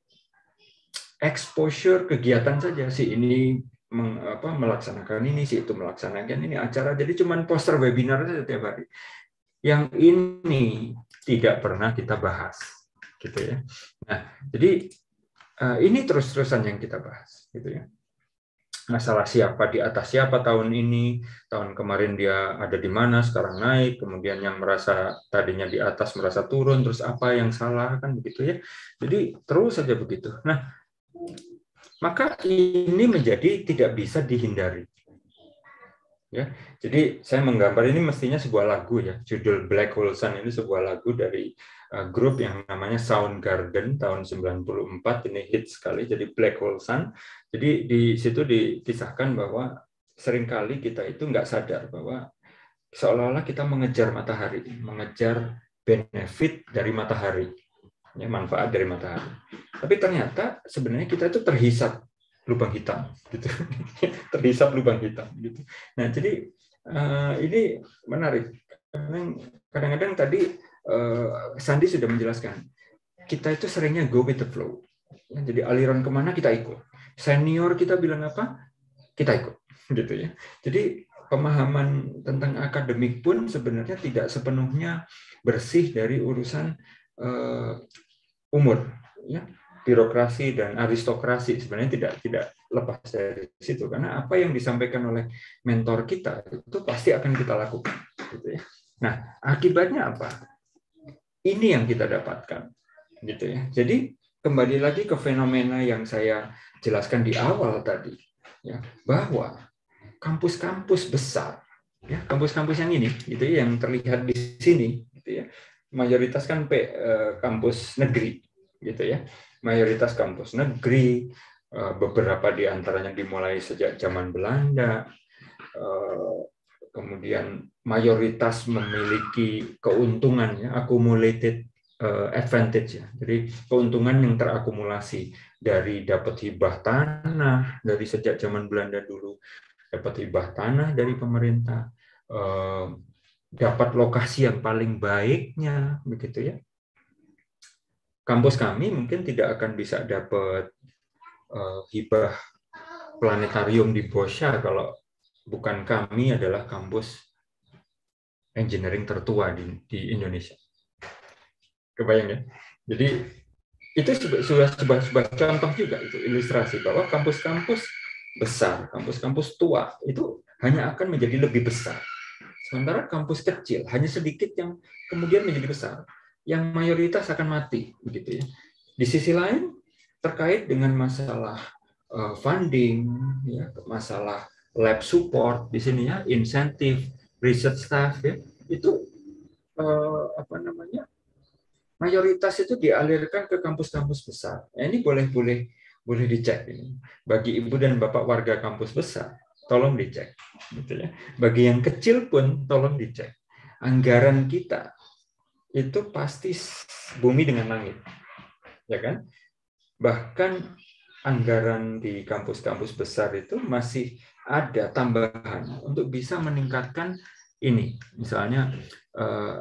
exposure kegiatan saja. Si ini meng, apa, melaksanakan ini, sih itu melaksanakan ini acara. Jadi cuman poster webinar saja tiap hari. Yang ini tidak pernah kita bahas, gitu ya. Nah, jadi eh, ini terus-terusan yang kita bahas, gitu ya masalah siapa di atas siapa tahun ini, tahun kemarin dia ada di mana, sekarang naik, kemudian yang merasa tadinya di atas merasa turun, terus apa yang salah kan begitu ya. Jadi terus saja begitu. Nah, maka ini menjadi tidak bisa dihindari. Ya, jadi saya menggambar ini mestinya sebuah lagu ya. Judul Black Hole Sun ini sebuah lagu dari uh, grup yang namanya Sound Garden tahun 94 ini hit sekali jadi Black Hole Sun. Jadi di situ dipisahkan bahwa seringkali kita itu nggak sadar bahwa seolah-olah kita mengejar matahari, mengejar benefit dari matahari ya, manfaat dari matahari. Tapi ternyata sebenarnya kita itu terhisap lubang hitam, gitu. terhisap lubang hitam, gitu. Nah, jadi uh, ini menarik. Kadang-kadang tadi uh, Sandi sudah menjelaskan, kita itu seringnya go with the flow. Ya, jadi aliran kemana kita ikut. Senior kita bilang apa, kita ikut, gitu ya. Jadi pemahaman tentang akademik pun sebenarnya tidak sepenuhnya bersih dari urusan eh, umur ya birokrasi dan aristokrasi sebenarnya tidak tidak lepas dari situ karena apa yang disampaikan oleh mentor kita itu pasti akan kita lakukan gitu ya nah akibatnya apa ini yang kita dapatkan gitu ya jadi kembali lagi ke fenomena yang saya jelaskan di awal tadi ya bahwa kampus-kampus besar ya kampus-kampus yang ini gitu ya, yang terlihat di sini gitu ya mayoritas kan P, eh, kampus negeri gitu ya mayoritas kampus negeri eh, beberapa di antaranya dimulai sejak zaman Belanda eh, kemudian mayoritas memiliki keuntungan ya accumulated advantage ya jadi keuntungan yang terakumulasi dari dapat hibah tanah dari sejak zaman Belanda dulu dapat hibah tanah dari pemerintah dapat lokasi yang paling baiknya begitu ya kampus kami mungkin tidak akan bisa dapat uh, hibah planetarium di Bosha kalau bukan kami adalah kampus engineering tertua di, di Indonesia. Kebayang ya? Jadi itu sudah sebuah, sebuah contoh juga itu ilustrasi bahwa kampus-kampus besar, kampus-kampus tua itu hanya akan menjadi lebih besar Sementara kampus kecil hanya sedikit yang kemudian menjadi besar, yang mayoritas akan mati, begitu ya. Di sisi lain terkait dengan masalah eh, funding, ya, masalah lab support di sini ya, insentif, research staff ya, itu eh, apa namanya mayoritas itu dialirkan ke kampus-kampus besar. Ya, ini boleh boleh boleh dicek ini bagi ibu dan bapak warga kampus besar tolong dicek. Gitu ya. Bagi yang kecil pun tolong dicek. Anggaran kita itu pasti bumi dengan langit, ya kan? Bahkan anggaran di kampus-kampus besar itu masih ada tambahan untuk bisa meningkatkan ini, misalnya eh,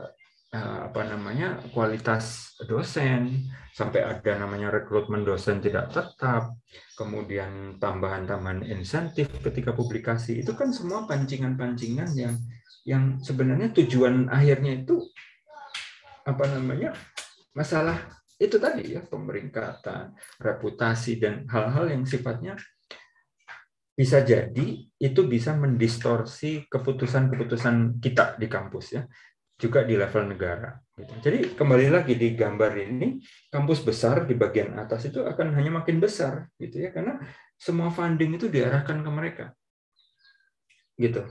Eh, apa namanya kualitas dosen sampai ada namanya rekrutmen dosen tidak tetap kemudian tambahan-tambahan insentif ketika publikasi itu kan semua pancingan-pancingan yang yang sebenarnya tujuan akhirnya itu apa namanya masalah itu tadi ya pemeringkatan reputasi dan hal-hal yang sifatnya bisa jadi itu bisa mendistorsi keputusan-keputusan kita di kampus ya juga di level negara. Gitu. Jadi kembali lagi di gambar ini, kampus besar di bagian atas itu akan hanya makin besar, gitu ya, karena semua funding itu diarahkan ke mereka, gitu.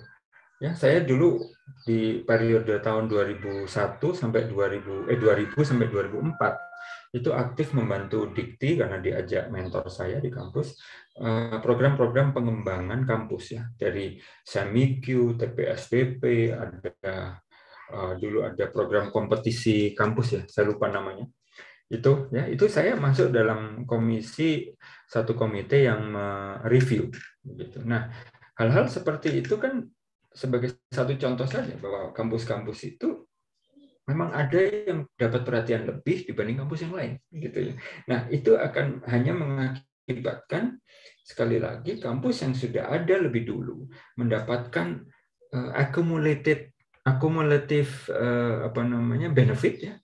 Ya, saya dulu di periode tahun 2001 sampai 2000 eh 2000 sampai 2004 itu aktif membantu Dikti karena diajak mentor saya di kampus eh, program-program pengembangan kampus ya dari SAMIQ, TPSPP, ada Eh, dulu ada program kompetisi kampus ya, saya lupa namanya. Itu ya, itu saya masuk dalam komisi satu komite yang mereview gitu. Nah, hal-hal seperti itu kan sebagai satu contoh saja bahwa kampus-kampus itu memang ada yang dapat perhatian lebih dibanding kampus yang lain gitu ya. Nah, itu akan hanya mengakibatkan sekali lagi kampus yang sudah ada lebih dulu mendapatkan eh, accumulated akumulatif uh, eh, apa namanya benefit ya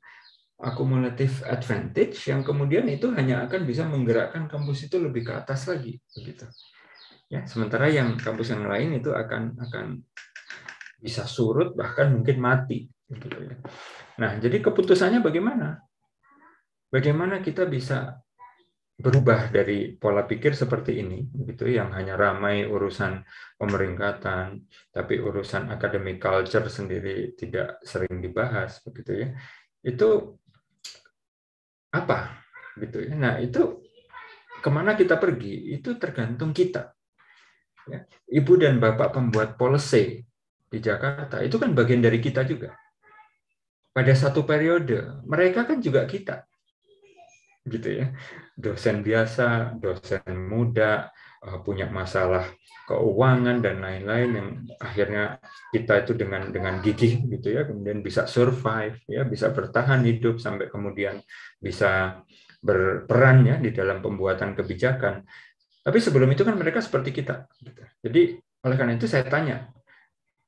akumulatif advantage yang kemudian itu hanya akan bisa menggerakkan kampus itu lebih ke atas lagi begitu ya sementara yang kampus yang lain itu akan akan bisa surut bahkan mungkin mati gitu ya nah jadi keputusannya bagaimana bagaimana kita bisa berubah dari pola pikir seperti ini gitu yang hanya ramai urusan pemeringkatan tapi urusan academic culture sendiri tidak sering dibahas begitu ya itu apa gitu ya nah itu kemana kita pergi itu tergantung kita ya. ibu dan bapak pembuat policy di Jakarta itu kan bagian dari kita juga pada satu periode mereka kan juga kita gitu ya. Dosen biasa, dosen muda, eh, punya masalah keuangan dan lain-lain yang akhirnya kita itu dengan dengan gigih gitu ya kemudian bisa survive ya bisa bertahan hidup sampai kemudian bisa berperan ya di dalam pembuatan kebijakan tapi sebelum itu kan mereka seperti kita gitu. jadi oleh karena itu saya tanya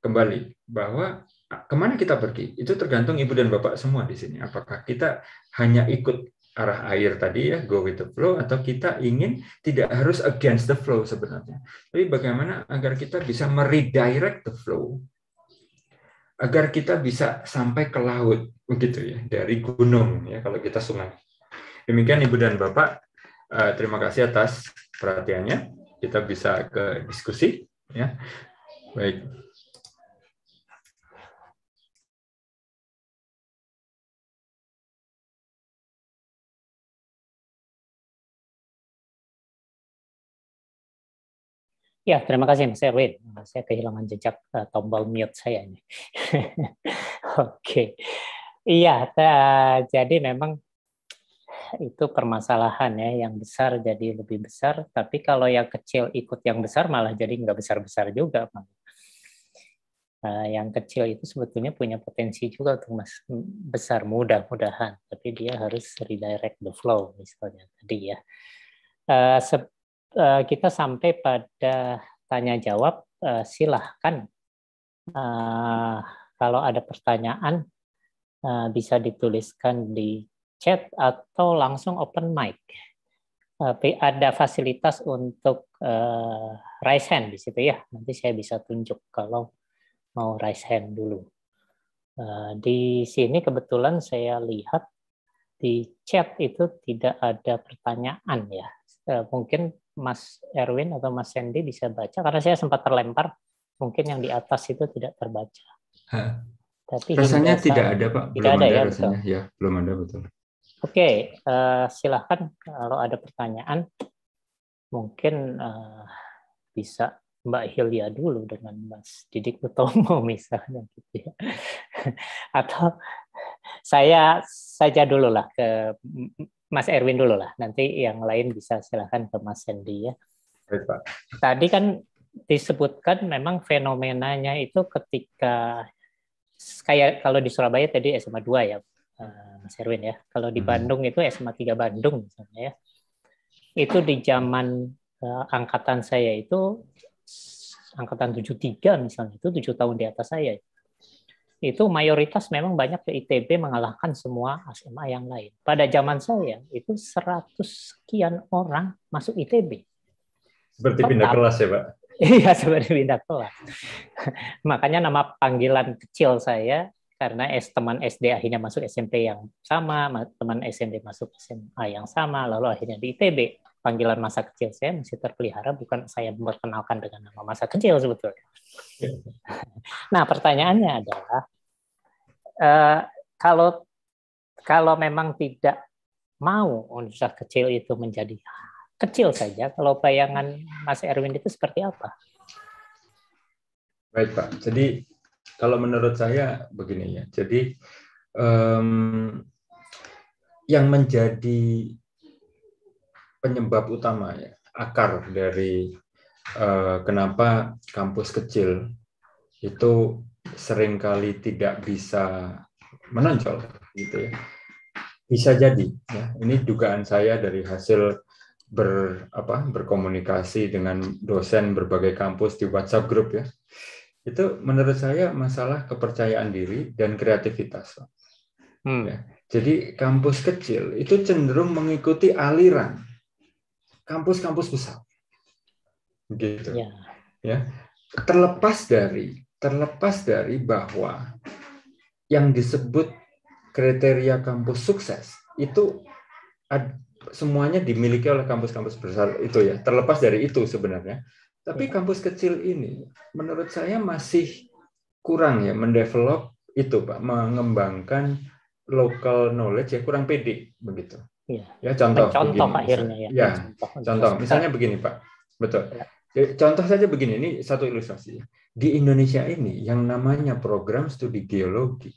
kembali bahwa kemana kita pergi itu tergantung ibu dan bapak semua di sini apakah kita hanya ikut arah air tadi ya go with the flow atau kita ingin tidak harus against the flow sebenarnya tapi bagaimana agar kita bisa meredirect the flow agar kita bisa sampai ke laut begitu ya dari gunung ya kalau kita sungai demikian ibu dan bapak eh, terima kasih atas perhatiannya kita bisa ke diskusi ya baik Ya, terima kasih Mas Erwin. Saya kehilangan jejak uh, tombol mute saya ini. Oke. okay. Iya, jadi memang itu permasalahan ya. Yang besar jadi lebih besar, tapi kalau yang kecil ikut yang besar malah jadi nggak besar-besar juga. Uh, yang kecil itu sebetulnya punya potensi juga untuk mas besar mudah-mudahan, tapi dia harus redirect the flow misalnya tadi ya. Uh, Eh, kita sampai pada tanya jawab uh, silahkan uh, kalau ada pertanyaan uh, bisa dituliskan di chat atau langsung open mic. Uh, ada fasilitas untuk uh, raise hand di situ ya. Nanti saya bisa tunjuk kalau mau raise hand dulu. Uh, di sini kebetulan saya lihat di chat itu tidak ada pertanyaan ya. mungkin Mas Erwin atau Mas Sandy bisa baca karena saya sempat terlempar mungkin yang di atas itu tidak terbaca. Hah? Tapi rasanya tidak ada Pak, tidak ada, ada ya, rasanya. Betul. Ya, belum ada betul. Oke, okay, uh, eh, silahkan kalau ada pertanyaan mungkin uh, bisa Mbak Hilya dulu dengan Mas Didik Utomo misalnya gitu ya. Atau saya saja dulu lah ke Mas Erwin dulu lah, nanti yang lain bisa silahkan ke Mas Sandy ya. Tadi kan disebutkan memang fenomenanya itu ketika kayak kalau di Surabaya tadi SMA 2 ya, eh, Mas Erwin ya. Kalau di hmm. Bandung itu SMA 3 Bandung misalnya ya. Itu di zaman eh, angkatan saya itu angkatan 73 misalnya itu 7 tahun di atas saya itu mayoritas memang banyak ke ya, ITB mengalahkan semua SMA yang lain. Pada zaman saya itu 100 sekian orang masuk ITB. Seperti pindah kelas ya, Pak. Iya, seperti pindah kelas. Makanya nama panggilan kecil saya karena S teman SD akhirnya masuk SMP yang sama, teman SMP masuk SMA yang sama, lalu akhirnya di ITB panggilan masa kecil saya masih terpelihara bukan saya memperkenalkan dengan nama masa kecil sebetulnya. nah pertanyaannya adalah uh, kalau kalau memang tidak mau universitas kecil itu menjadi kecil saja, kalau bayangan Mas Erwin itu seperti apa? Baik Pak, jadi kalau menurut saya begini ya, jadi um, yang menjadi penyebab utama ya, akar dari uh, kenapa kampus kecil itu seringkali tidak bisa menonjol gitu ya. Bisa jadi ya. Ini dugaan saya dari hasil ber apa berkomunikasi dengan dosen berbagai kampus di WhatsApp grup ya. Itu menurut saya masalah kepercayaan diri dan kreativitas. Hmm. Ya. Jadi kampus kecil itu cenderung mengikuti aliran kampus-kampus besar. Gitu. Ya. ya. Terlepas dari terlepas dari bahwa yang disebut kriteria kampus sukses itu ad, semuanya dimiliki oleh kampus-kampus besar itu ya. Terlepas dari itu sebenarnya. Tapi ya. kampus kecil ini menurut saya masih kurang ya mendevelop itu Pak, mengembangkan local knowledge ya kurang pede begitu. Iya. Ya, contoh. Contoh akhirnya ya. Ya, contoh. contoh. Misalnya begini Pak, betul. Ya. Eh, contoh saja begini, ini satu ilustrasi. Di Indonesia ini yang namanya program studi geologi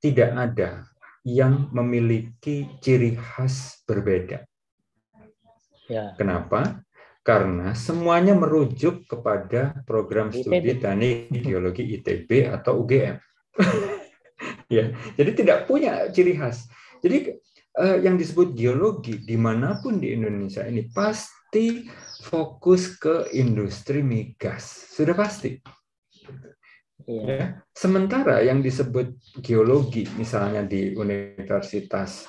tidak ada yang memiliki ciri khas berbeda. Ya. Kenapa? Karena semuanya merujuk kepada program ITB. studi teknik geologi ITB atau UGM. ya, jadi tidak punya ciri khas. Jadi eh, yang disebut geologi dimanapun di Indonesia ini pasti fokus ke industri migas sudah pasti iya. ya sementara yang disebut geologi misalnya di Universitas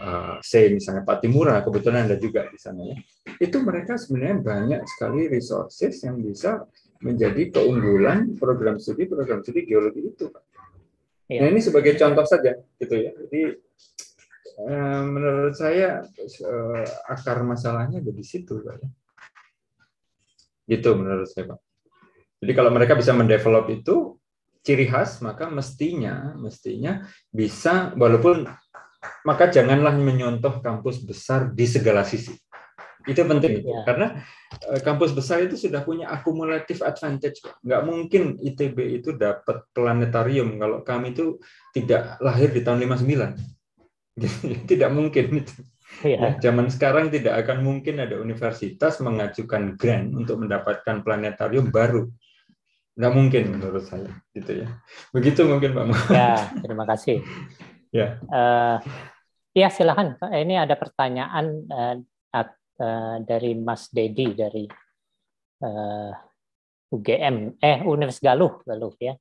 uh, misalnya, misalnya Patimura kebetulan ada juga di sana ya itu mereka sebenarnya banyak sekali resources yang bisa menjadi keunggulan program studi program studi geologi itu Ya. Nah ini sebagai contoh saja gitu ya. Jadi Eh, menurut saya eh, akar masalahnya ada di situ, Pak. Gitu menurut saya, Pak. Jadi kalau mereka bisa mendevelop itu ciri khas, maka mestinya mestinya bisa walaupun maka janganlah menyontoh kampus besar di segala sisi. Itu penting ya. karena eh, kampus besar itu sudah punya akumulatif advantage. Nggak mungkin ITB itu dapat planetarium kalau kami itu tidak lahir di tahun 59. tidak mungkin itu. Iya. Ya. zaman sekarang tidak akan mungkin ada universitas mengajukan grant untuk mendapatkan planetarium baru. Tidak mungkin menurut saya, gitu ya. Begitu mungkin Pak Muhammad. Ya, terima kasih. ya. Uh, ya silahkan. Eh, ini ada pertanyaan uh, uh, dari Mas Dedi dari uh, UGM, eh Universitas Galuh, Galuh ya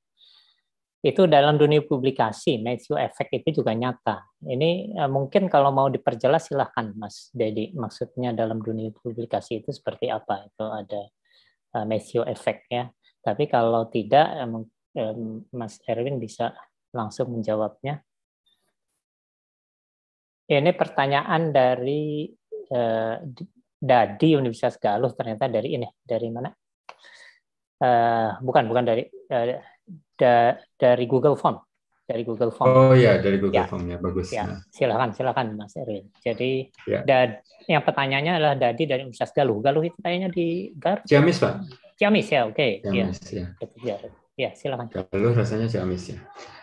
itu dalam dunia publikasi Matthew Effect itu juga nyata. Ini eh, mungkin kalau mau diperjelas silahkan Mas Dedi. Maksudnya dalam dunia publikasi itu seperti apa? Itu ada eh, Matthew Effect ya. Tapi kalau tidak, eh, Mas Erwin bisa langsung menjawabnya. Ini pertanyaan dari Dadi Universitas Galuh ternyata dari ini dari mana? Uh, bukan bukan dari uh, da dari Google Form. Dari Google Form. Oh iya, dari Google ya. Form ya, bagus. Ya. Nah. Silakan, silakan Mas Erwin. Jadi ya. da, yang pertanyaannya adalah Dadi dari Universitas Galuh. Galuh itu tanya di Gar. Ciamis Pak. Ciamis ya, oke. Okay. Ya. Ciamis ya. ya. Ya, silakan. Galuh rasanya Ciamis ya.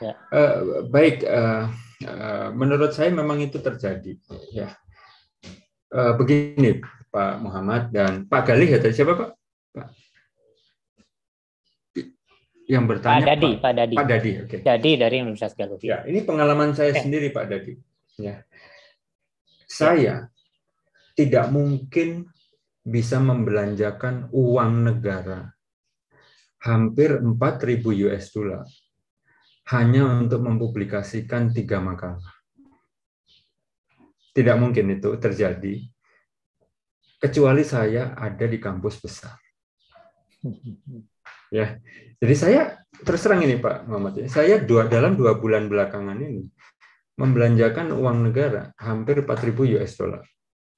ya. Uh, baik, uh, menurut saya memang itu terjadi. Ya. begini Pak Muhammad dan Pak Galih ya dari siapa Pak? yang bertanya Pak Dadi, Pak, Pak Dadi. Pak Dadi, oke. Okay. Dadi dari Universitas Galuh. Ya, ini pengalaman saya okay. sendiri Pak Dadi. Ya. ya. Saya ya. tidak mungkin bisa membelanjakan uang negara hampir 4000 US dollar hanya untuk mempublikasikan tiga makalah. Tidak mungkin itu terjadi kecuali saya ada di kampus besar. Hmm, hmm, hmm. Ya, jadi saya terus terang ini Pak Muhammad, ya, saya dua dalam dua bulan belakangan ini membelanjakan uang negara hampir 4.000 US dollar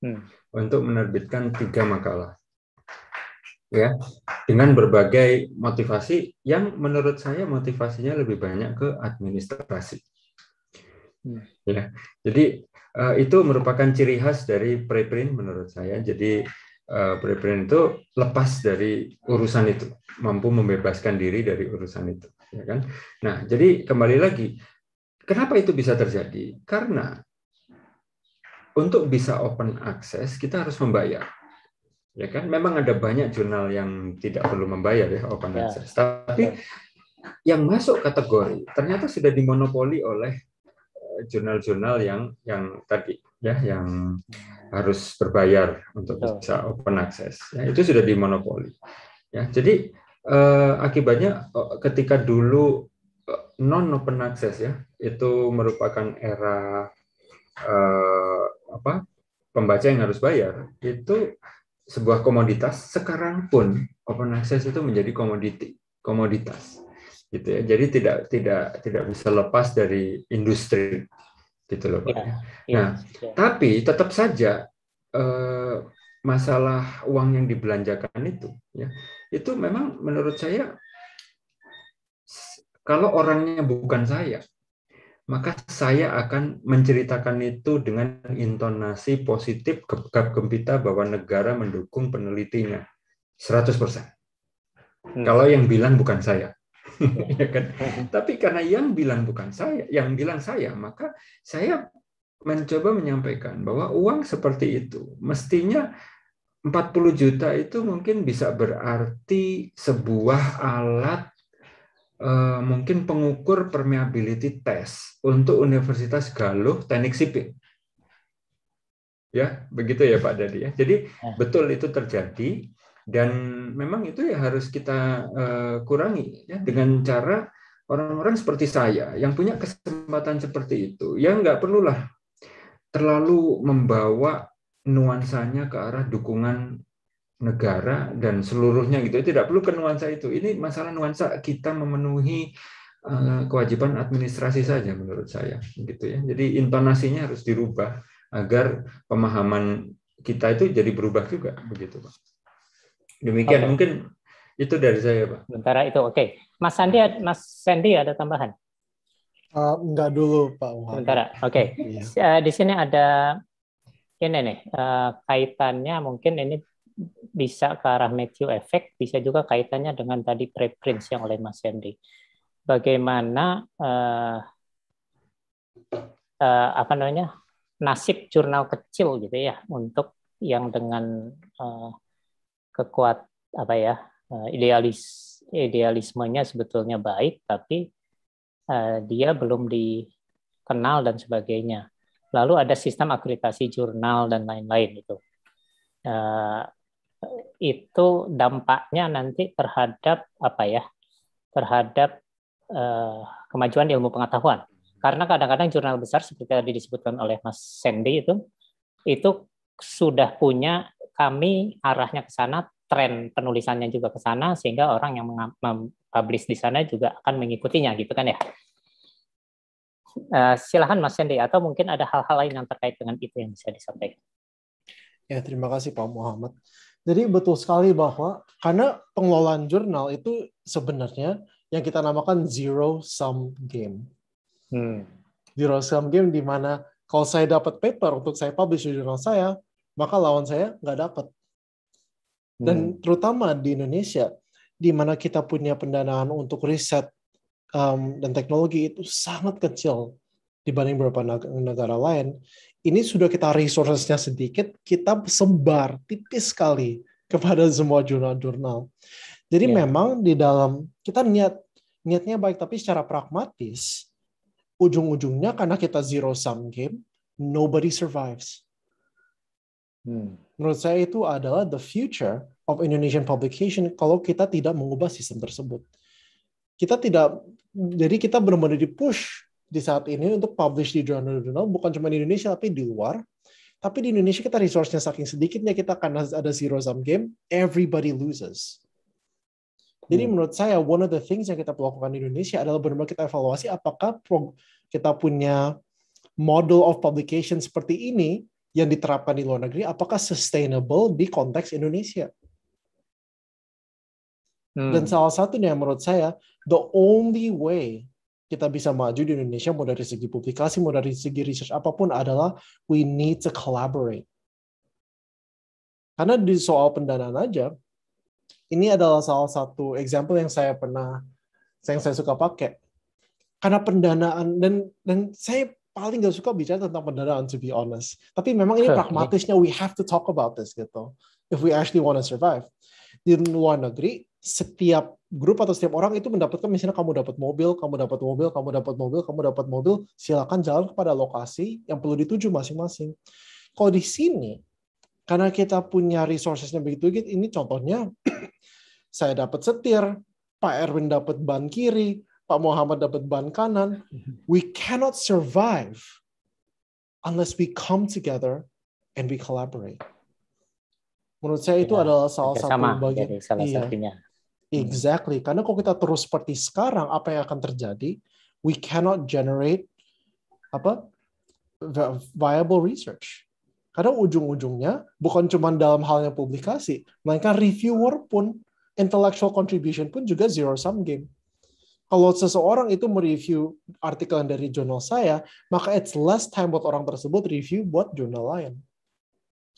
hmm. untuk menerbitkan tiga makalah, ya dengan berbagai motivasi yang menurut saya motivasinya lebih banyak ke administrasi. Hmm. Ya, jadi eh, itu merupakan ciri khas dari preprint menurut saya. Jadi Eh, berebrand itu lepas dari urusan itu, mampu membebaskan diri dari urusan itu, ya kan? Nah, jadi kembali lagi, kenapa itu bisa terjadi? Karena untuk bisa open access kita harus membayar. Ya kan? Memang ada banyak jurnal yang tidak perlu membayar ya open ya. access, tapi ya. yang masuk kategori ternyata sudah dimonopoli oleh eh, jurnal-jurnal yang yang tadi ya yang harus berbayar untuk bisa open access. Ya, itu sudah dimonopoli. Ya, jadi eh, akibatnya oh, ketika dulu eh, non open access ya itu merupakan era eh, apa pembaca yang harus bayar itu sebuah komoditas sekarang pun open access itu menjadi komoditi komoditas gitu ya jadi tidak tidak tidak bisa lepas dari industri gitu loh Pak. Ya, ya, nah, ya. tapi tetap saja eh, masalah uang yang dibelanjakan itu, ya itu memang menurut saya kalau orangnya bukan saya, maka saya akan menceritakan itu dengan intonasi positif gegap gempita bahwa negara mendukung penelitinya 100%. Hmm. Kalau yang bilang bukan saya. ya kan? Tapi karena yang bilang bukan saya, yang bilang saya, maka saya mencoba menyampaikan bahwa uang seperti itu mestinya 40 juta itu mungkin bisa berarti sebuah alat eh, mungkin pengukur permeability test untuk Universitas Galuh Teknik Sipil. Ya, begitu ya Pak Dadi ya. Jadi ya. betul itu terjadi dan memang itu ya harus kita uh, kurangi ya dengan cara orang-orang seperti saya yang punya kesempatan seperti itu ya nggak perlulah terlalu membawa nuansanya ke arah dukungan negara dan seluruhnya gitu ya, tidak perlu ke nuansa itu ini masalah nuansa kita memenuhi uh, kewajiban administrasi saja menurut saya gitu ya jadi intonasinya harus dirubah agar pemahaman kita itu jadi berubah juga begitu pak Demikian okay. mungkin itu dari saya, Pak. Sementara itu oke. Okay. Mas Sandi, Mas Sandi ada tambahan? Uh, enggak dulu, Pak. Umar. Sementara, oke. Okay. Iya. yeah. di sini ada ini nih eh, kaitannya mungkin ini bisa ke arah Matthew effect, bisa juga kaitannya dengan tadi preprint yang oleh Mas Sandy. Bagaimana uh, uh, apa namanya nasib jurnal kecil gitu ya untuk yang dengan uh, kekuat apa ya eh, idealis idealismenya sebetulnya baik tapi uh, dia belum dikenal dan sebagainya lalu ada sistem akreditasi jurnal dan lain-lain itu uh, itu dampaknya nanti terhadap apa ya terhadap uh, kemajuan ilmu pengetahuan karena kadang-kadang jurnal besar seperti tadi disebutkan oleh Mas Sandy itu itu sudah punya kami arahnya ke sana, tren penulisannya juga ke sana, sehingga orang yang mempublish di sana juga akan mengikutinya, gitu kan ya. Uh, eh, silahkan Mas Sendi, atau mungkin ada hal-hal lain yang terkait dengan itu yang bisa disampaikan. Ya, terima kasih Pak Muhammad. Jadi betul sekali bahwa karena pengelolaan jurnal itu sebenarnya yang kita namakan zero sum game. Hmm. Zero sum game di mana kalau saya dapat paper untuk saya publish di jurnal saya, maka lawan saya nggak dapat. Dan hmm. terutama di Indonesia, di mana kita punya pendanaan untuk riset um, dan teknologi itu sangat kecil dibanding beberapa negara lain. Ini sudah kita resourcesnya sedikit, kita sebar tipis sekali kepada semua jurnal-jurnal. Jadi yeah. memang di dalam kita niat niatnya baik, tapi secara pragmatis ujung-ujungnya karena kita zero sum game, nobody survives. Hmm. Menurut saya itu adalah the future of Indonesian publication kalau kita tidak mengubah sistem tersebut. Kita tidak, jadi kita benar-benar di-push di saat ini untuk publish di jurnal-jurnal bukan cuma di Indonesia tapi di luar. Tapi di Indonesia kita resource-nya saking sedikitnya kita karena ada zero sum game, everybody loses. Jadi hmm. menurut saya one of the things yang kita lakukan di Indonesia adalah benar-benar kita evaluasi apakah kita punya model of publication seperti ini yang diterapkan di luar negeri apakah sustainable di konteks Indonesia. Hmm. Dan salah satunya menurut saya the only way kita bisa maju di Indonesia mau dari segi publikasi mau dari segi research apapun adalah we need to collaborate. Karena di soal pendanaan aja ini adalah salah satu example yang saya pernah yang saya suka pakai. Karena pendanaan dan dan saya paling gak suka bicara tentang pendanaan to be honest. Tapi memang ini pragmatisnya we have to talk about this gitu. If we actually want to survive di luar negeri setiap grup atau setiap orang itu mendapatkan misalnya kamu dapat mobil, kamu dapat mobil, kamu dapat mobil, kamu dapat mobil, silakan jalan kepada lokasi yang perlu dituju masing-masing. Kalau di sini karena kita punya resourcesnya begitu gitu, ini contohnya saya dapat setir, Pak Erwin dapat ban kiri, Pak Muhammad dapat ban kanan. We cannot survive unless we come together and we collaborate. Menurut saya itu ya, adalah salah satu sama, bagian. Salah iya. satunya. Hmm. Exactly. Karena kalau kita terus seperti sekarang, apa yang akan terjadi? We cannot generate apa viable research. Karena ujung-ujungnya bukan cuma dalam halnya publikasi, melainkan reviewer pun, intellectual contribution pun juga zero sum game. Kalau seseorang itu mereview artikel dari jurnal saya, maka it's less time buat orang tersebut review buat jurnal lain.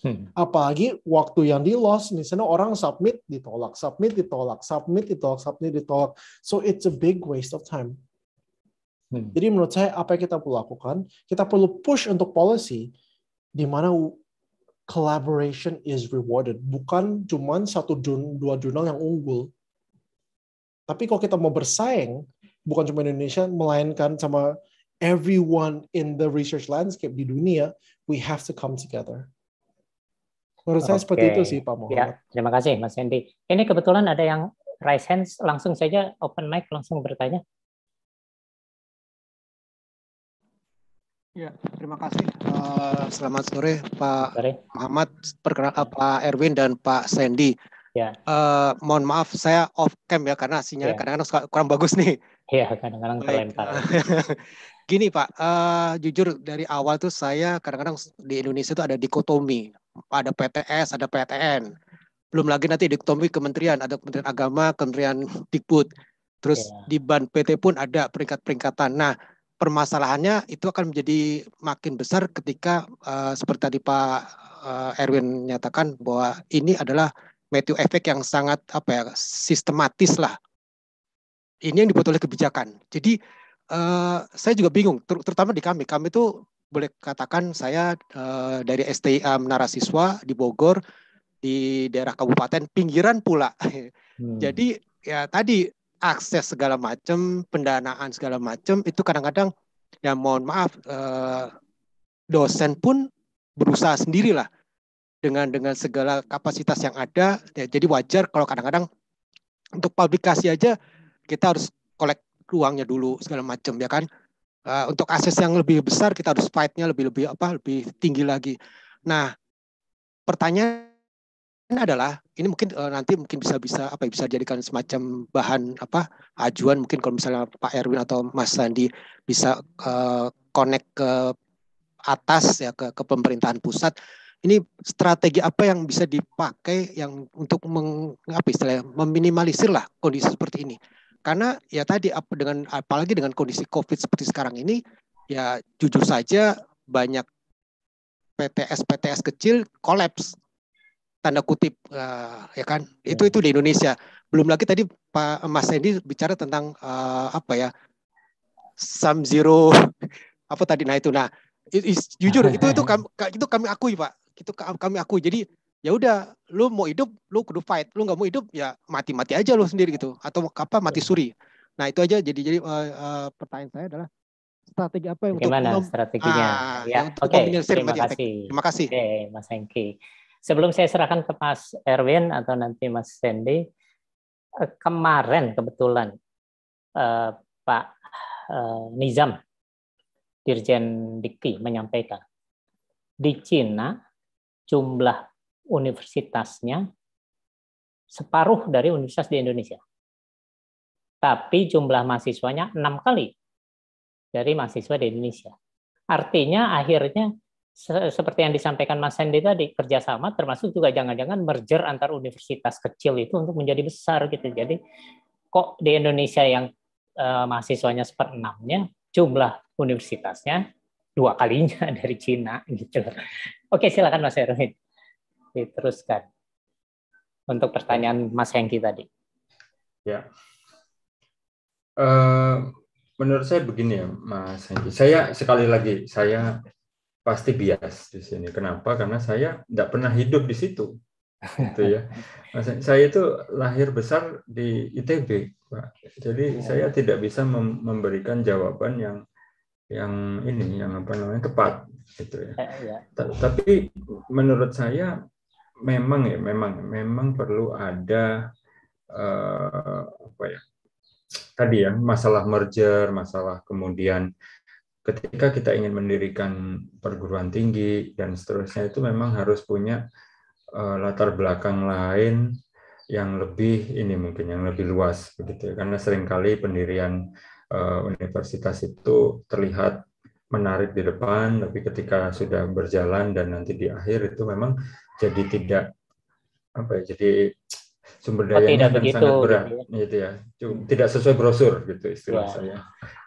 Hmm. Apalagi waktu yang di loss, misalnya orang submit ditolak, submit ditolak, submit ditolak, submit ditolak. So it's a big waste of time. Hmm. Jadi menurut saya apa yang kita perlu lakukan? Kita perlu push untuk policy di mana collaboration is rewarded, bukan cuma satu dua jurnal yang unggul. Tapi kalau kita mau bersaing, bukan cuma Indonesia, melainkan sama everyone in the research landscape di dunia, we have to come together. Menurut saya seperti itu sih Pak Muhammad. Ya, terima kasih Mas Hendy. Ini kebetulan ada yang raise hands, langsung saja open mic, langsung bertanya. Ya, terima kasih. Uh, selamat sore Pak sore. Muhammad, Pak Erwin dan Pak Sandy. Ya. Uh, mohon maaf saya off cam ya karena sinyalnya ya. kadang-kadang kurang bagus nih. Iya, yeah, kadang-kadang terlempar. Gini Pak, uh, jujur dari awal tuh saya kadang-kadang di Indonesia tuh ada dikotomi, ada PTS, ada PTN. Belum lagi nanti dikotomi kementerian, ada Kementerian Agama, Kementerian Dikbud. Terus yeah. di ban PT pun ada peringkat-peringkatan. Nah, permasalahannya itu akan menjadi makin besar ketika uh, seperti tadi Pak Erwin nyatakan bahwa ini adalah Matthew efek yang sangat apa ya, sistematis lah. Ini yang dibuat oleh kebijakan. Jadi uh, saya juga bingung, ter terutama di kami. Kami itu boleh katakan saya uh, dari STIA Menara Siswa di Bogor, di daerah kabupaten, pinggiran pula. Hmm. Jadi ya tadi akses segala macam, pendanaan segala macam itu kadang-kadang ya mohon maaf uh, dosen pun berusaha sendirilah dengan dengan segala kapasitas yang ada ya, jadi wajar kalau kadang-kadang untuk publikasi aja kita harus kolek ruangnya dulu segala macam ya kan uh, untuk akses yang lebih besar kita harus fightnya lebih lebih apa lebih tinggi lagi nah pertanyaan adalah ini mungkin uh, nanti mungkin bisa bisa apa ya, bisa jadikan semacam bahan apa ajuan mungkin kalau misalnya Pak Erwin atau Mas Sandi bisa uh, connect ke atas ya ke, ke pemerintahan pusat ini strategi apa yang bisa dipakai yang untuk mengapa istilahnya meminimalisir lah kondisi seperti ini karena ya tadi apa dengan apalagi dengan kondisi covid seperti sekarang ini ya jujur saja banyak PTS PTS kecil kolaps tanda kutip uh, ya kan ya. itu itu di Indonesia belum lagi tadi Pak Mas Hendy bicara tentang uh, apa ya sam zero apa tadi nah itu nah is, jujur nah. itu itu kami, itu kami akui pak itu kami aku jadi ya udah lu mau hidup lu kudu fight lu nggak mau hidup ya mati mati aja lu sendiri gitu atau apa mati iya. suri nah itu aja jadi jadi uh, uh, pertanyaan saya adalah strategi apa yang Gimana untuk strateginya ah, ya oke okay. Ya, terima kasih terima kasih okay, Mas Hengki sebelum saya serahkan ke Mas Erwin atau nanti Mas Sandy eh, kemarin kebetulan uh, Pak uh, Nizam Dirjen Dikti menyampaikan di Cina jumlah universitasnya separuh dari universitas di Indonesia. Tapi jumlah mahasiswanya enam kali dari mahasiswa di Indonesia. Artinya akhirnya seperti yang disampaikan Mas Hendy tadi kerjasama termasuk juga jangan-jangan merger antar universitas kecil itu untuk menjadi besar gitu jadi kok di Indonesia yang eh, mahasiswanya seperenamnya jumlah universitasnya dua kalinya dari Cina gitu. Oke, silakan Mas Erwin. Diteruskan. Untuk pertanyaan Mas Hengki tadi. Ya. Uh, menurut saya begini ya, Mas Hengki. Saya sekali lagi, saya pasti bias di sini. Kenapa? Karena saya tidak pernah hidup di situ. Gitu ya. Mas, saya itu lahir besar di ITB, Pak. Jadi saya oh. tidak bisa memberikan jawaban yang yang ini yang apa namanya tepat gitu ya. ya. Tapi menurut saya memang ya memang memang perlu ada uh, apa ya tadi ya masalah merger masalah kemudian ketika kita ingin mendirikan perguruan tinggi dan seterusnya itu memang harus punya uh, latar belakang lain yang lebih ini mungkin yang lebih luas begitu ya karena seringkali pendirian Eh, universitas itu terlihat menarik di depan, tapi ketika sudah berjalan dan nanti di akhir itu memang jadi tidak apa ya, jadi sumber daya yang begitu, sangat berat, gitu ya. Gitu ya. Cuma, tidak sesuai brosur gitu istilah ya. saya. Ya.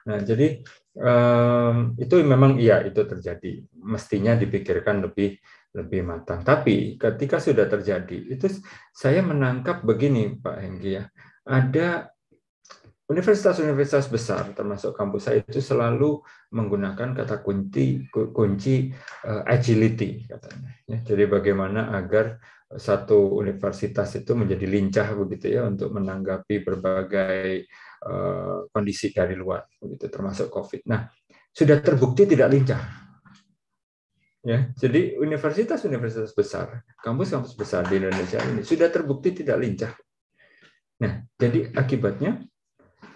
Nah, jadi um, itu memang iya itu terjadi. Mestinya dipikirkan lebih lebih matang. Tapi ketika sudah terjadi, itu saya menangkap begini Pak Hengki ya, ada universitas-universitas besar termasuk kampus saya itu selalu menggunakan kata kunci kunci eh, agility katanya ya, jadi bagaimana agar satu universitas itu menjadi lincah begitu ya untuk menanggapi berbagai uh, kondisi dari luar begitu termasuk covid nah sudah terbukti tidak lincah ya jadi universitas-universitas besar kampus-kampus besar di Indonesia ini sudah terbukti tidak lincah nah jadi akibatnya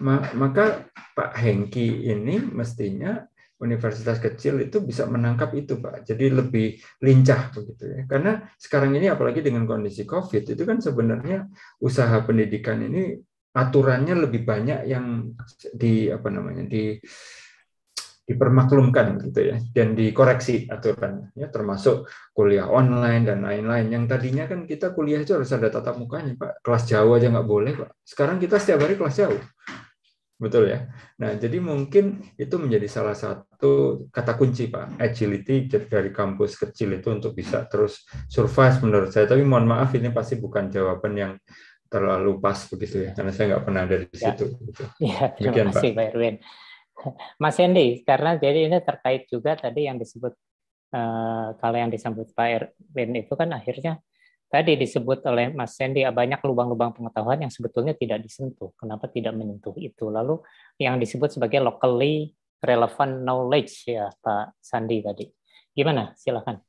maka Pak Hengki ini mestinya universitas kecil itu bisa menangkap itu Pak. Jadi lebih lincah begitu ya. Karena sekarang ini apalagi dengan kondisi Covid itu kan sebenarnya usaha pendidikan ini aturannya lebih banyak yang di apa namanya di dipermaklumkan gitu ya dan dikoreksi aturannya ya termasuk kuliah online dan lain-lain yang tadinya kan kita kuliah itu harus ada tatap mukanya pak kelas jauh aja nggak boleh pak sekarang kita setiap hari kelas jauh Betul ya. Nah, jadi mungkin itu menjadi salah satu kata kunci Pak, agility dari kampus kecil itu untuk bisa terus survive menurut saya. Tapi mohon maaf ini pasti bukan jawaban yang terlalu pas begitu ya, karena saya nggak pernah ada di ya. situ. Gitu. Ya, terima kasih Pak. Pak Erwin. Mas Hendy, karena jadi ini terkait juga tadi yang disebut eh, kalau yang disambut Pak Erwin itu kan akhirnya tadi disebut oleh Mas Sandy ah, banyak lubang-lubang pengetahuan yang sebetulnya tidak disentuh. Kenapa tidak menyentuh itu? Lalu yang disebut sebagai locally relevant knowledge ya Pak Sandi tadi. Gimana? Silakan.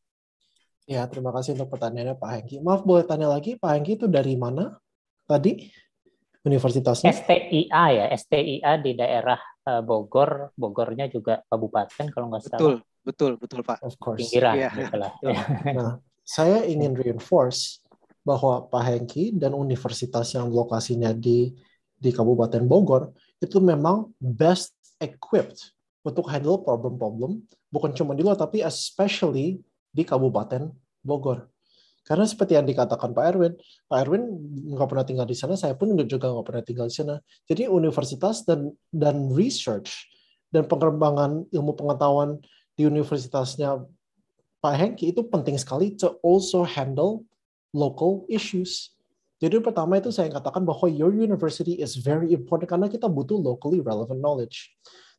Ya, terima kasih untuk pertanyaannya Pak Hengki. Maaf boleh tanya lagi, Pak Hengki itu dari mana tadi universitasnya? STIA ya, STIA di daerah eh, Bogor, Bogornya juga kabupaten kalau nggak salah. Betul, betul, betul Pak. Of course. Pinggiran, yeah. Iya. Gitu nah, saya ingin reinforce bahwa Pak Hengki dan universitas yang lokasinya di di Kabupaten Bogor itu memang best equipped untuk handle problem-problem bukan cuma di luar tapi especially di Kabupaten Bogor. Karena seperti yang dikatakan Pak Erwin, Pak Erwin nggak pernah tinggal di sana, saya pun juga nggak pernah tinggal di sana. Jadi universitas dan dan research dan pengembangan ilmu pengetahuan di universitasnya Pak Hengki itu penting sekali to also handle local issues. Jadi pertama itu saya katakan bahwa your university is very important karena kita butuh locally relevant knowledge.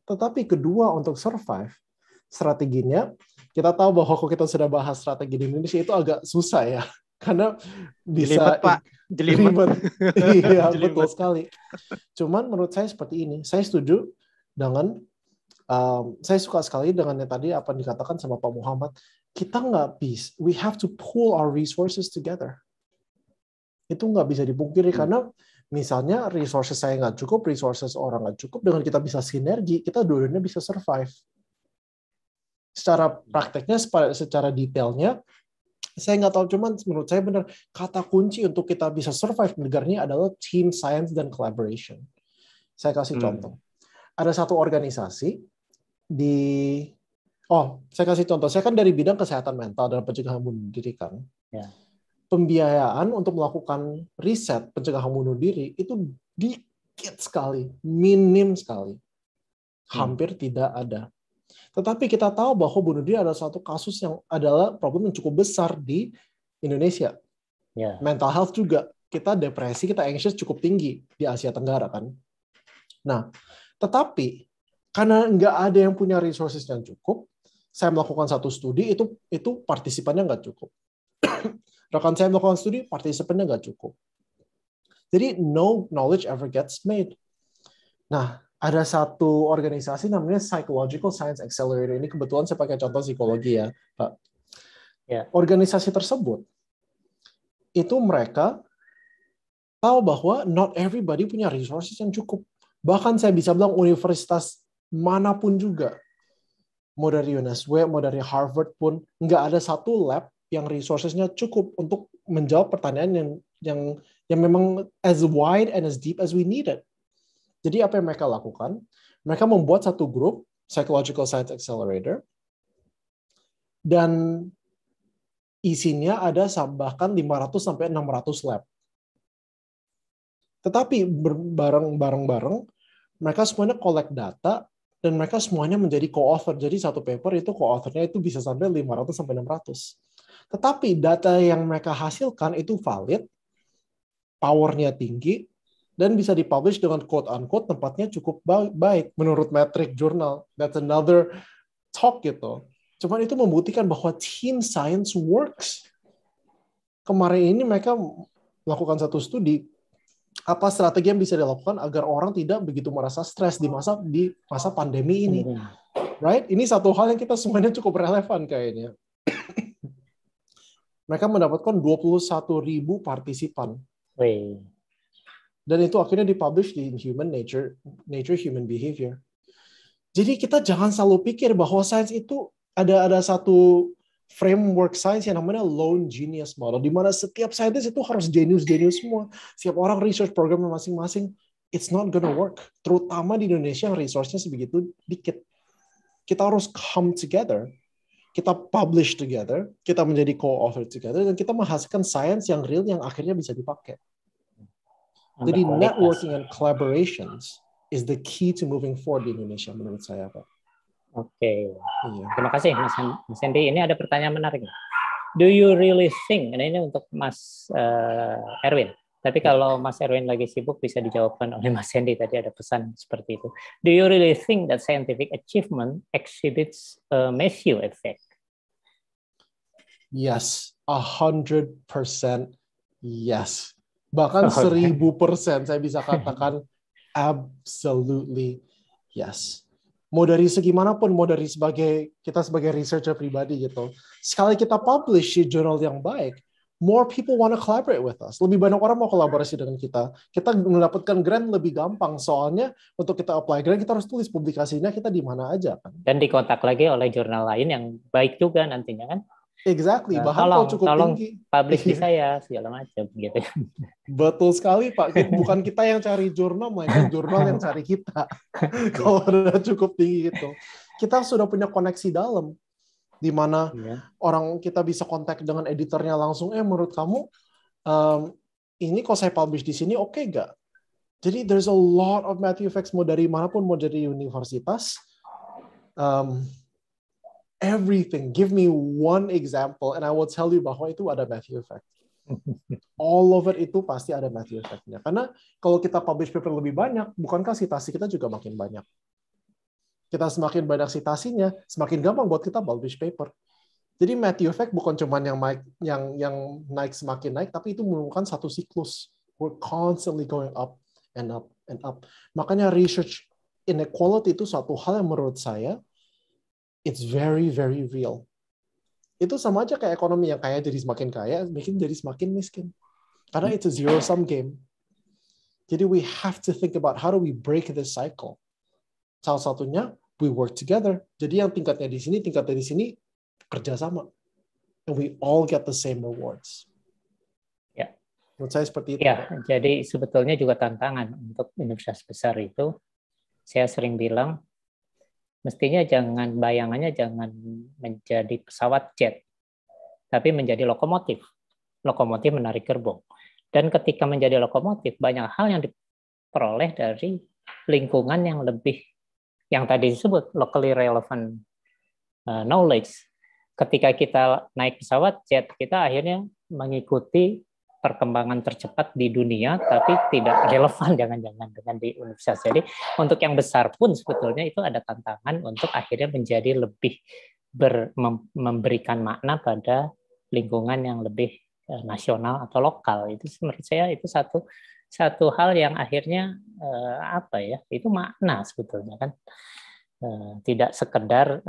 Tetapi kedua untuk survive, strateginya kita tahu bahwa kalau kita sudah bahas strategi di Indonesia itu agak susah ya karena bisa Jelibet, Pak. Jelibet. iya, Jelibet. betul sekali. Cuman menurut saya seperti ini. Saya setuju dengan um, saya suka sekali dengan yang tadi apa yang dikatakan sama Pak Muhammad kita nggak bisa, we have to pull our resources together. Itu nggak bisa dipungkiri hmm. karena misalnya resources saya nggak cukup, resources orang nggak cukup, dengan kita bisa sinergi, kita dua bisa survive. Secara prakteknya, secara detailnya, saya nggak tahu, cuman menurut saya benar kata kunci untuk kita bisa survive negaranya adalah team science dan collaboration. Saya kasih hmm. contoh. Ada satu organisasi di Oh, saya kasih contoh. Saya kan dari bidang kesehatan mental dan pencegahan bunuh diri kan. Ya. Pembiayaan untuk melakukan riset pencegahan bunuh diri itu dikit sekali, minim sekali. Hmm. Hampir hmm. tidak ada. Tetapi kita tahu bahwa bunuh diri adalah suatu kasus yang adalah problem yang cukup besar di Indonesia. Ya. Mental health juga. Kita depresi, kita anxious cukup tinggi di Asia Tenggara kan. Nah, tetapi karena nggak ada yang punya resources yang cukup, saya melakukan satu studi itu itu partisipannya nggak cukup. Rekan saya melakukan studi, partisipannya nggak cukup. Jadi no knowledge ever gets made. Nah, ada satu organisasi namanya Psychological Science Accelerator. Ini kebetulan saya pakai contoh psikologi ya, Pak. Yeah. Organisasi tersebut itu mereka tahu bahwa not everybody punya resources yang cukup. Bahkan saya bisa bilang universitas manapun juga mau dari UNSW, mau dari Harvard pun nggak ada satu lab yang resourcesnya cukup untuk menjawab pertanyaan yang yang yang memang as wide and as deep as we need Jadi apa yang mereka lakukan? Mereka membuat satu grup Psychological Science Accelerator dan isinya ada bahkan 500 sampai 600 lab. Tetapi bareng-bareng mereka semuanya collect data dan mereka semuanya menjadi co-author. Jadi satu paper itu co-authornya itu bisa sampai 500 sampai 600. Tetapi data yang mereka hasilkan itu valid, powernya tinggi, dan bisa dipublish dengan quote unquote tempatnya cukup baik menurut metric jurnal. That's another talk gitu. Cuman itu membuktikan bahwa team science works. Kemarin ini mereka melakukan satu studi apa strategi yang bisa dilakukan agar orang tidak begitu merasa stres di masa di masa pandemi ini, iya. right? Ini satu hal yang kita semuanya cukup relevan kayaknya. Mereka mendapatkan 21 partisipan. Dan itu akhirnya dipublish di Human Nature, Nature Human Behavior. Jadi kita jangan selalu pikir bahwa sains itu ada ada satu framework science yang namanya lone genius model, di mana setiap scientist itu harus genius-genius semua. Setiap orang research program masing-masing, it's not gonna work. Terutama di Indonesia yang resource-nya sebegitu dikit. Kita harus come together, kita publish together, kita menjadi co-author together, dan kita menghasilkan science yang real yang akhirnya bisa dipakai. Jadi ya. networking and collaborations is the key to moving forward di Indonesia menurut saya, Pak. Oke, okay. Iya. terima kasih Mas, Mas Ini ada pertanyaan menarik. Do you really think? Nah ini untuk Mas uh, Erwin. Tapi iya. kalau Mas Erwin lagi sibuk bisa dijawabkan oleh Mas Sandy. Tadi ada pesan seperti itu. Do you really think that scientific achievement exhibits a massive effect? Yes, a hundred percent yes. Bahkan oh, iya. seribu persen saya bisa katakan absolutely yes mau dari segi manapun, mau dari sebagai kita sebagai researcher pribadi gitu. Sekali kita publish di jurnal yang baik, more people want to collaborate with us. Lebih banyak orang mau kolaborasi dengan kita. Kita mendapatkan grant lebih gampang. Soalnya untuk kita apply grant kita harus tulis publikasinya kita di mana aja kan. Dan dikontak lagi oleh jurnal lain yang baik juga nantinya kan. Exactly, nah, bahan tolong, cukup tolong tinggi. Publik di iya. saya segala macam gitu. Betul sekali Pak, bukan kita yang cari jurnal, melainkan jurnal yang cari kita. Kalau udah cukup tinggi gitu, kita sudah punya koneksi dalam di mana yeah. orang kita bisa kontak dengan editornya langsung. Eh, menurut kamu um, ini kalau saya publish di sini oke okay gak? Jadi there's a lot of Matthew Facts mau dari manapun mau dari universitas. Um, everything. Give me one example and I will tell you bahwa itu ada Matthew effect. All of it itu pasti ada Matthew effect-nya. Karena kalau kita publish paper lebih banyak, bukankah citasi kita juga makin banyak? Kita semakin banyak sitasinya, semakin gampang buat kita publish paper. Jadi Matthew effect bukan cuma yang naik, yang yang naik semakin naik, tapi itu merupakan satu siklus. We're constantly going up and up and up. Makanya research inequality itu suatu hal yang menurut saya it's very very real. Itu sama aja kayak ekonomi yang kaya jadi semakin kaya, miskin jadi semakin miskin. Karena it's a zero sum game. Jadi we have to think about how do we break this cycle. Salah satunya we work together. Jadi yang tingkatnya di sini, tingkatnya di sini kerjasama. And we all get the same rewards. Ya. Menurut saya seperti itu. Ya, jadi sebetulnya juga tantangan untuk universitas besar itu. Saya sering bilang mestinya jangan bayangannya jangan menjadi pesawat jet, tapi menjadi lokomotif. Lokomotif menarik gerbong. Dan ketika menjadi lokomotif, banyak hal yang diperoleh dari lingkungan yang lebih yang tadi disebut locally relevant uh, knowledge. Ketika kita naik pesawat jet, kita akhirnya mengikuti perkembangan tercepat di dunia, tapi tidak relevan jangan-jangan dengan di universitas. Jadi untuk yang besar pun sebetulnya itu ada tantangan untuk akhirnya menjadi lebih ber, memberikan makna pada lingkungan yang lebih eh, nasional atau lokal. Itu menurut saya itu satu satu hal yang akhirnya eh, apa ya? Itu makna sebetulnya kan eh, tidak sekedar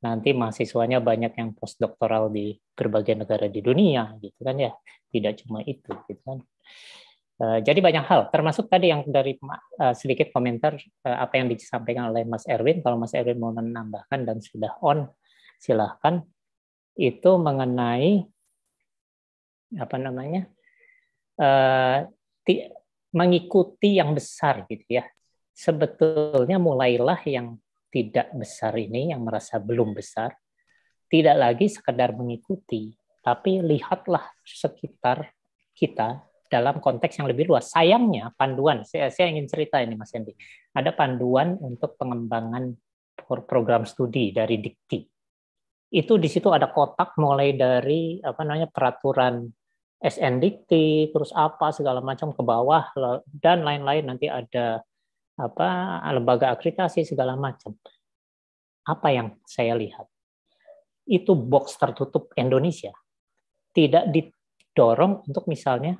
nanti mahasiswanya banyak yang postdoktoral di berbagai negara di dunia gitu kan ya tidak cuma itu gitu kan eh, jadi banyak hal termasuk tadi yang dari eh, sedikit komentar eh, apa yang disampaikan oleh Mas Erwin kalau Mas Erwin mau menambahkan dan sudah on silahkan itu mengenai apa namanya mengikuti yang besar gitu ya sebetulnya mulailah yang tidak besar ini, yang merasa belum besar, tidak lagi sekedar mengikuti, tapi lihatlah sekitar kita dalam konteks yang lebih luas. Sayangnya panduan, saya, saya ingin cerita ini Mas Hendy, ada panduan untuk pengembangan program studi dari Dikti. Itu di situ ada kotak mulai dari apa namanya peraturan SN Dikti, terus apa segala macam ke bawah dan lain-lain nanti ada apa lembaga akreditasi segala macam. Apa yang saya lihat? Itu box tertutup Indonesia. Tidak didorong untuk misalnya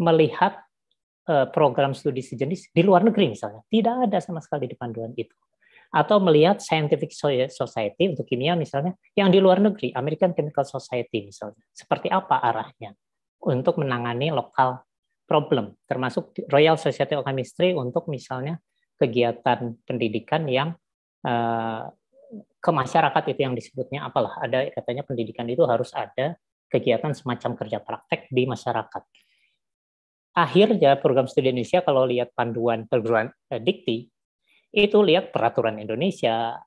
melihat eh, program studi sejenis di luar negeri misalnya. Tidak ada sama sekali di panduan itu atau melihat scientific society untuk kimia misalnya yang di luar negeri American Chemical Society misalnya seperti apa arahnya untuk menangani lokal problem, termasuk Royal Society of Chemistry untuk misalnya kegiatan pendidikan yang uh, ke masyarakat itu yang disebutnya apalah ada katanya pendidikan itu harus ada kegiatan semacam kerja praktek di masyarakat. Akhirnya program studi Indonesia kalau lihat panduan perguruan eh, dikti itu lihat peraturan Indonesia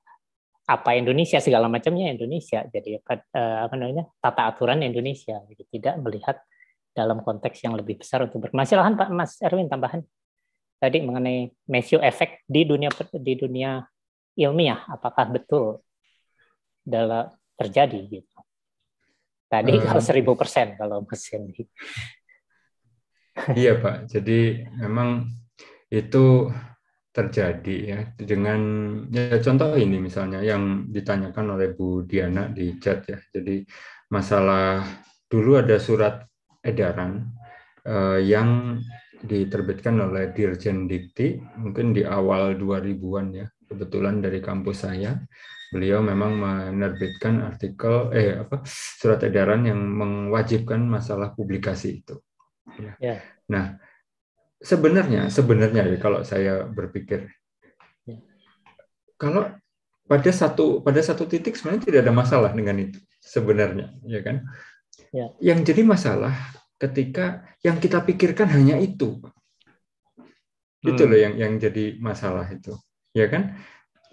apa Indonesia segala macamnya Indonesia jadi eh, apa namanya tata aturan Indonesia jadi tidak melihat dalam konteks yang lebih besar untuk bermasalahan Pak Mas Erwin tambahan tadi mengenai Matthew Effect di dunia di dunia ilmiah apakah betul dalam terjadi gitu. Tadi eh. kalau seribu persen kalau Mas Hendi Iya Pak, jadi memang itu terjadi ya dengan ya contoh ini misalnya yang ditanyakan oleh Bu Diana di chat ya. Jadi masalah dulu ada surat edaran uh, yang diterbitkan oleh Dirjen Dikti mungkin di awal 2000-an ya kebetulan dari kampus saya beliau memang menerbitkan artikel eh apa surat edaran yang mewajibkan masalah publikasi itu ya. Ya. nah sebenarnya sebenarnya ya, kalau saya berpikir ya. kalau pada satu pada satu titik sebenarnya tidak ada masalah dengan itu sebenarnya ya kan Ya. Yang jadi masalah ketika yang kita pikirkan hanya itu, hmm. Itu loh yang yang jadi masalah itu, ya kan?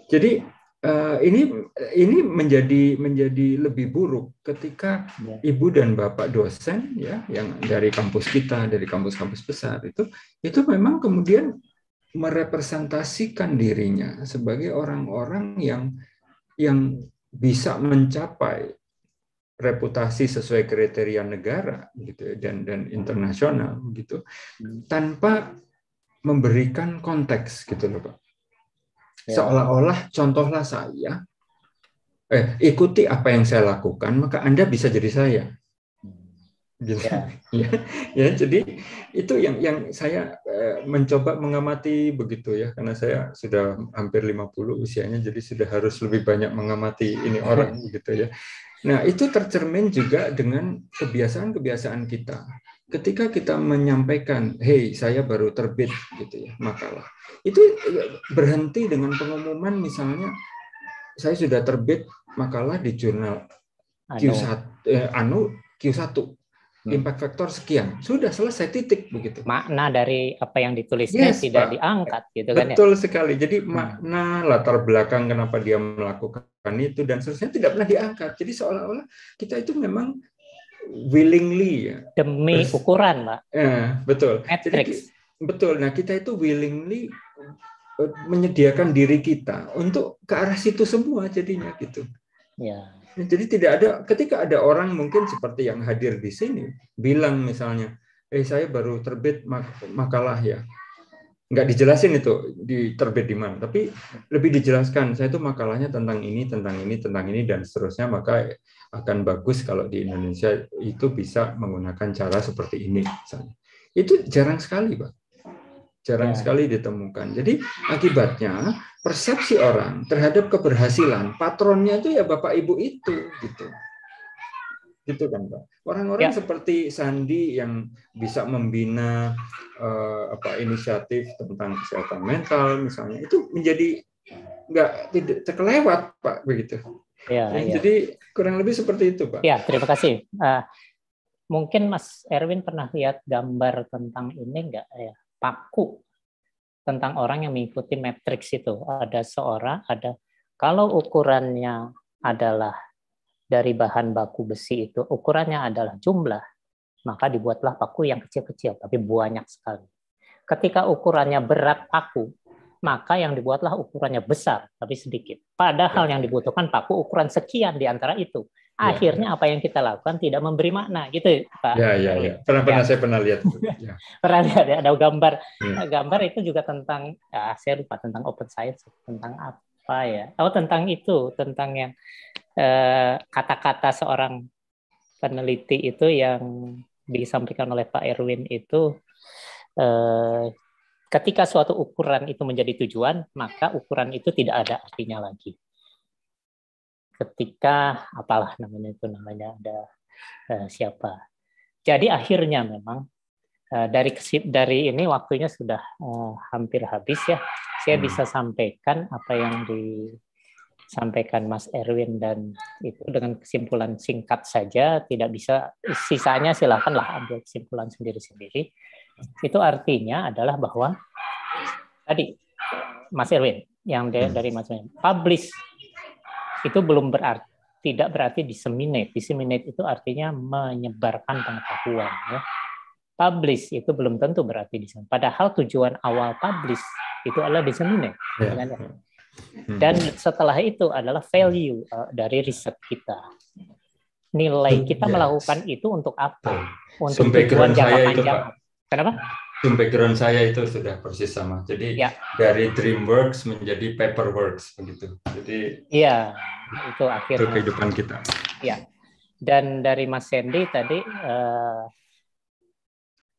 Jadi uh, ini ini menjadi menjadi lebih buruk ketika ya. ibu dan bapak dosen ya yang dari kampus kita dari kampus-kampus besar itu itu memang kemudian merepresentasikan dirinya sebagai orang-orang yang yang bisa mencapai reputasi sesuai kriteria negara gitu ya, dan dan internasional gitu hmm. tanpa memberikan konteks gitu loh Pak. Ya. Seolah-olah contohlah saya eh ikuti apa yang saya lakukan maka Anda bisa jadi saya. Gitu. Ya. Ya, ya. jadi itu yang yang saya eh, mencoba mengamati begitu ya karena saya sudah hampir 50 usianya jadi sudah harus lebih banyak mengamati ini orang gitu ya. Nah, itu tercermin juga dengan kebiasaan-kebiasaan kita. Ketika kita menyampaikan, hei saya baru terbit," gitu ya, makalah. Itu e, berhenti dengan pengumuman misalnya, "Saya sudah terbit makalah di jurnal Q1 anu. eh, anu Q1." Hmm. impact faktor sekian sudah selesai titik begitu makna dari apa yang ditulisnya yes, tidak Pak. diangkat gitu kan ya? betul kan betul ya? sekali jadi hmm. makna latar belakang kenapa dia melakukan itu dan seterusnya tidak pernah diangkat jadi seolah-olah kita itu memang willingly ya demi Terus, ukuran Pak Ya, betul Jadi, betul nah kita itu willingly eh, menyediakan diri kita untuk ke arah situ semua jadinya gitu ya jadi tidak ada ketika ada orang mungkin seperti yang hadir di sini bilang misalnya, eh saya baru terbit mak makalah ya. Nggak dijelasin itu di terbit di mana, tapi lebih dijelaskan saya itu makalahnya tentang ini, tentang ini, tentang ini dan seterusnya maka akan bagus kalau di Indonesia itu bisa menggunakan cara seperti ini misalnya. Itu jarang sekali, Pak jarang ya. sekali ditemukan. Jadi akibatnya persepsi orang terhadap keberhasilan patronnya itu ya bapak ibu itu gitu. Gitu kan, Pak. Orang-orang ya. seperti Sandi yang bisa membina uh, apa inisiatif tentang kesehatan mental misalnya itu menjadi nggak tidak terkelewat, Pak, begitu. Ya, ya, ya. Jadi kurang lebih seperti itu, Pak. Ya, terima kasih. Uh, mungkin Mas Erwin pernah lihat gambar tentang ini nggak ya paku tentang orang yang mengikuti matriks itu. Ada seorang, ada kalau ukurannya adalah dari bahan baku besi itu, ukurannya adalah jumlah, maka dibuatlah paku yang kecil-kecil, tapi banyak sekali. Ketika ukurannya berat paku, maka yang dibuatlah ukurannya besar, tapi sedikit. Padahal ya. yang dibutuhkan paku ukuran sekian di antara itu. Ya, akhirnya ya. apa yang kita lakukan tidak memberi makna gitu pak ya ya, ya. pernah pernah saya pernah lihat pernah lihat ya ada gambar yeah. gambar itu juga tentang ah, saya lupa tentang open science tentang apa ya oh tentang itu tentang yang eh, kata-kata eh, seorang peneliti itu yang disampaikan oleh Pak Erwin itu eh, ketika suatu ukuran itu menjadi tujuan maka ukuran itu tidak ada artinya lagi ketika apalah namanya itu namanya ada uh, siapa. Jadi akhirnya memang uh, dari dari ini waktunya sudah uh, hampir habis ya. Saya hmm. bisa sampaikan apa yang disampaikan Mas Erwin dan itu dengan kesimpulan singkat saja, tidak bisa sisanya silakanlah ambil kesimpulan sendiri-sendiri. Itu artinya adalah bahwa tadi Mas Erwin yang hmm. dari Mas Erwin publish itu belum berarti tidak berarti disseminate. Disseminate itu artinya menyebarkan pengetahuan. Ya. Publish itu belum tentu berarti disseminate. Padahal tujuan awal publish itu adalah disseminate. Yeah. Ya. ya, kan, ya. Hmm. Dan setelah itu adalah value uh, dari riset kita. Nilai hmm. kita yes. melakukan itu untuk apa? Untuk Sampai tujuan jangka panjang. Itu, Kenapa? Zoom background saya itu sudah persis sama. Jadi ya. dari DreamWorks menjadi Paperworks begitu. Jadi Iya, itu akhirnya. Itu kehidupan kita. Iya. Dan dari Mas Sandy tadi eh,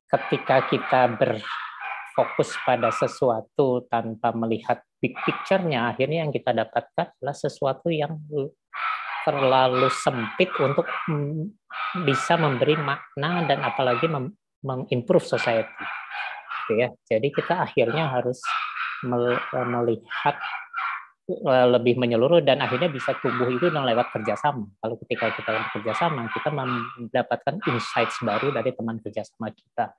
ketika kita berfokus pada sesuatu tanpa melihat big picture-nya, akhirnya yang kita dapatkan adalah sesuatu yang terlalu sempit untuk bisa memberi makna dan apalagi mengimprove society gitu ya jadi kita akhirnya harus eh, melihat eh, lebih menyeluruh dan akhirnya bisa tumbuh itu lewat kerjasama. Kalau ketika kita lewat kerjasama, kita mendapatkan insights baru dari teman kerjasama kita.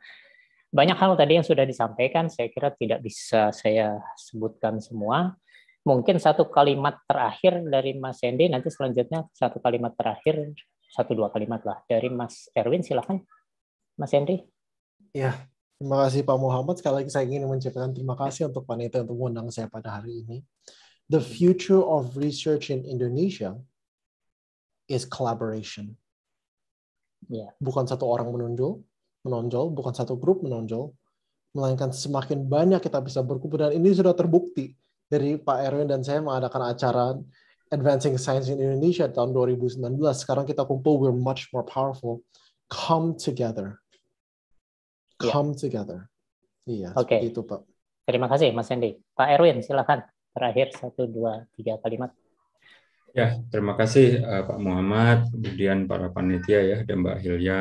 Banyak hal tadi yang sudah disampaikan, saya kira tidak bisa saya sebutkan semua. Mungkin satu kalimat terakhir dari Mas Sandy, nanti selanjutnya satu kalimat terakhir, satu dua kalimat lah dari Mas Erwin, silakan, Mas Hendy. Ya, terima kasih Pak Muhammad. Sekali lagi saya ingin mengucapkan terima kasih untuk panitia untuk mengundang saya pada hari ini. The future of research in Indonesia is collaboration. Yeah. Bukan satu orang menonjol, menonjol, bukan satu grup menonjol, melainkan semakin banyak kita bisa berkumpul dan ini sudah terbukti dari Pak Erwin dan saya mengadakan acara Advancing Science in Indonesia tahun 2019. Sekarang kita kumpul, we're much more powerful. Come together. Iya. come yeah. together. Iya. Oke. Okay. Itu Pak. Terima kasih Mas Hendy. Pak Erwin, silakan terakhir satu dua tiga kalimat. Ya, terima kasih uh, Pak Muhammad, kemudian para panitia ya, dan Mbak Hilya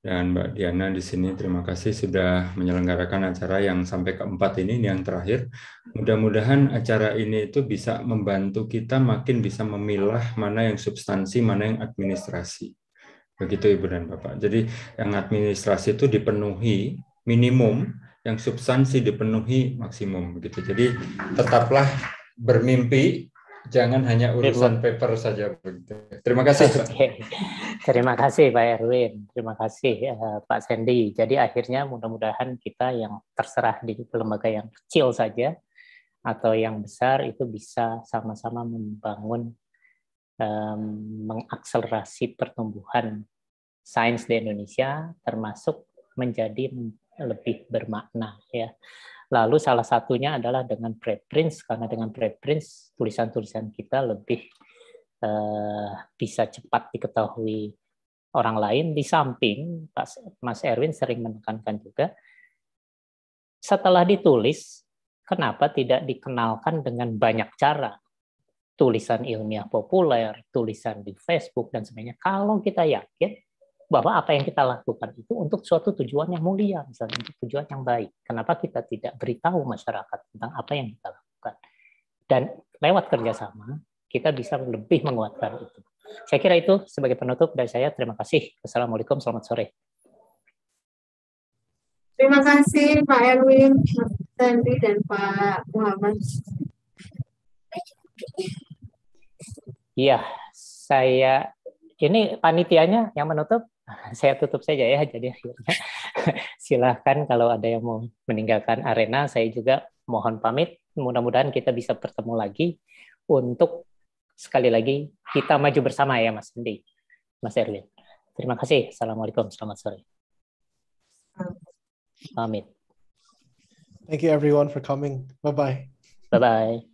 dan Mbak Diana di sini. Terima kasih sudah menyelenggarakan acara yang sampai keempat ini, ini yang terakhir. Mudah-mudahan acara ini itu bisa membantu kita makin bisa memilah mana yang substansi, mana yang administrasi. Begitu Ibu dan Bapak. Jadi yang administrasi itu dipenuhi minimum, yang substansi dipenuhi maksimum begitu. Jadi tetaplah bermimpi, jangan hanya urusan paper saja begitu. Terima kasih. Pak. Terima kasih Pak Erwin, terima kasih uh, Pak Sandy. Jadi akhirnya mudah-mudahan kita yang terserah di lembaga yang kecil saja atau yang besar itu bisa sama-sama membangun mengakselerasi pertumbuhan sains di Indonesia termasuk menjadi lebih bermakna ya. Lalu salah satunya adalah dengan preprints karena dengan preprints tulisan-tulisan kita lebih eh, bisa cepat diketahui orang lain. Di samping Mas Erwin sering menekankan juga setelah ditulis kenapa tidak dikenalkan dengan banyak cara tulisan ilmiah populer, tulisan di Facebook dan sebagainya. Kalau kita yakin bahwa apa yang kita lakukan itu untuk suatu tujuan yang mulia, misalnya untuk tujuan yang baik. Kenapa kita tidak beritahu masyarakat tentang apa yang kita lakukan? Dan lewat kerjasama, kita bisa lebih menguatkan itu. Saya kira itu sebagai penutup dari saya. Terima kasih. Assalamualaikum, selamat sore. Terima kasih Pak Erwin, Pak Tandi, dan Pak Muhammad. Iya, saya ini panitianya yang menutup saya tutup saja ya. Jadi akhirnya silahkan kalau ada yang mau meninggalkan arena, saya juga mohon pamit. Mudah-mudahan kita bisa bertemu lagi untuk sekali lagi kita maju bersama ya Mas Hendi, Mas Erwin. Terima kasih. Assalamualaikum. Selamat sore. pamit Thank you everyone for coming. Bye-bye. Bye-bye.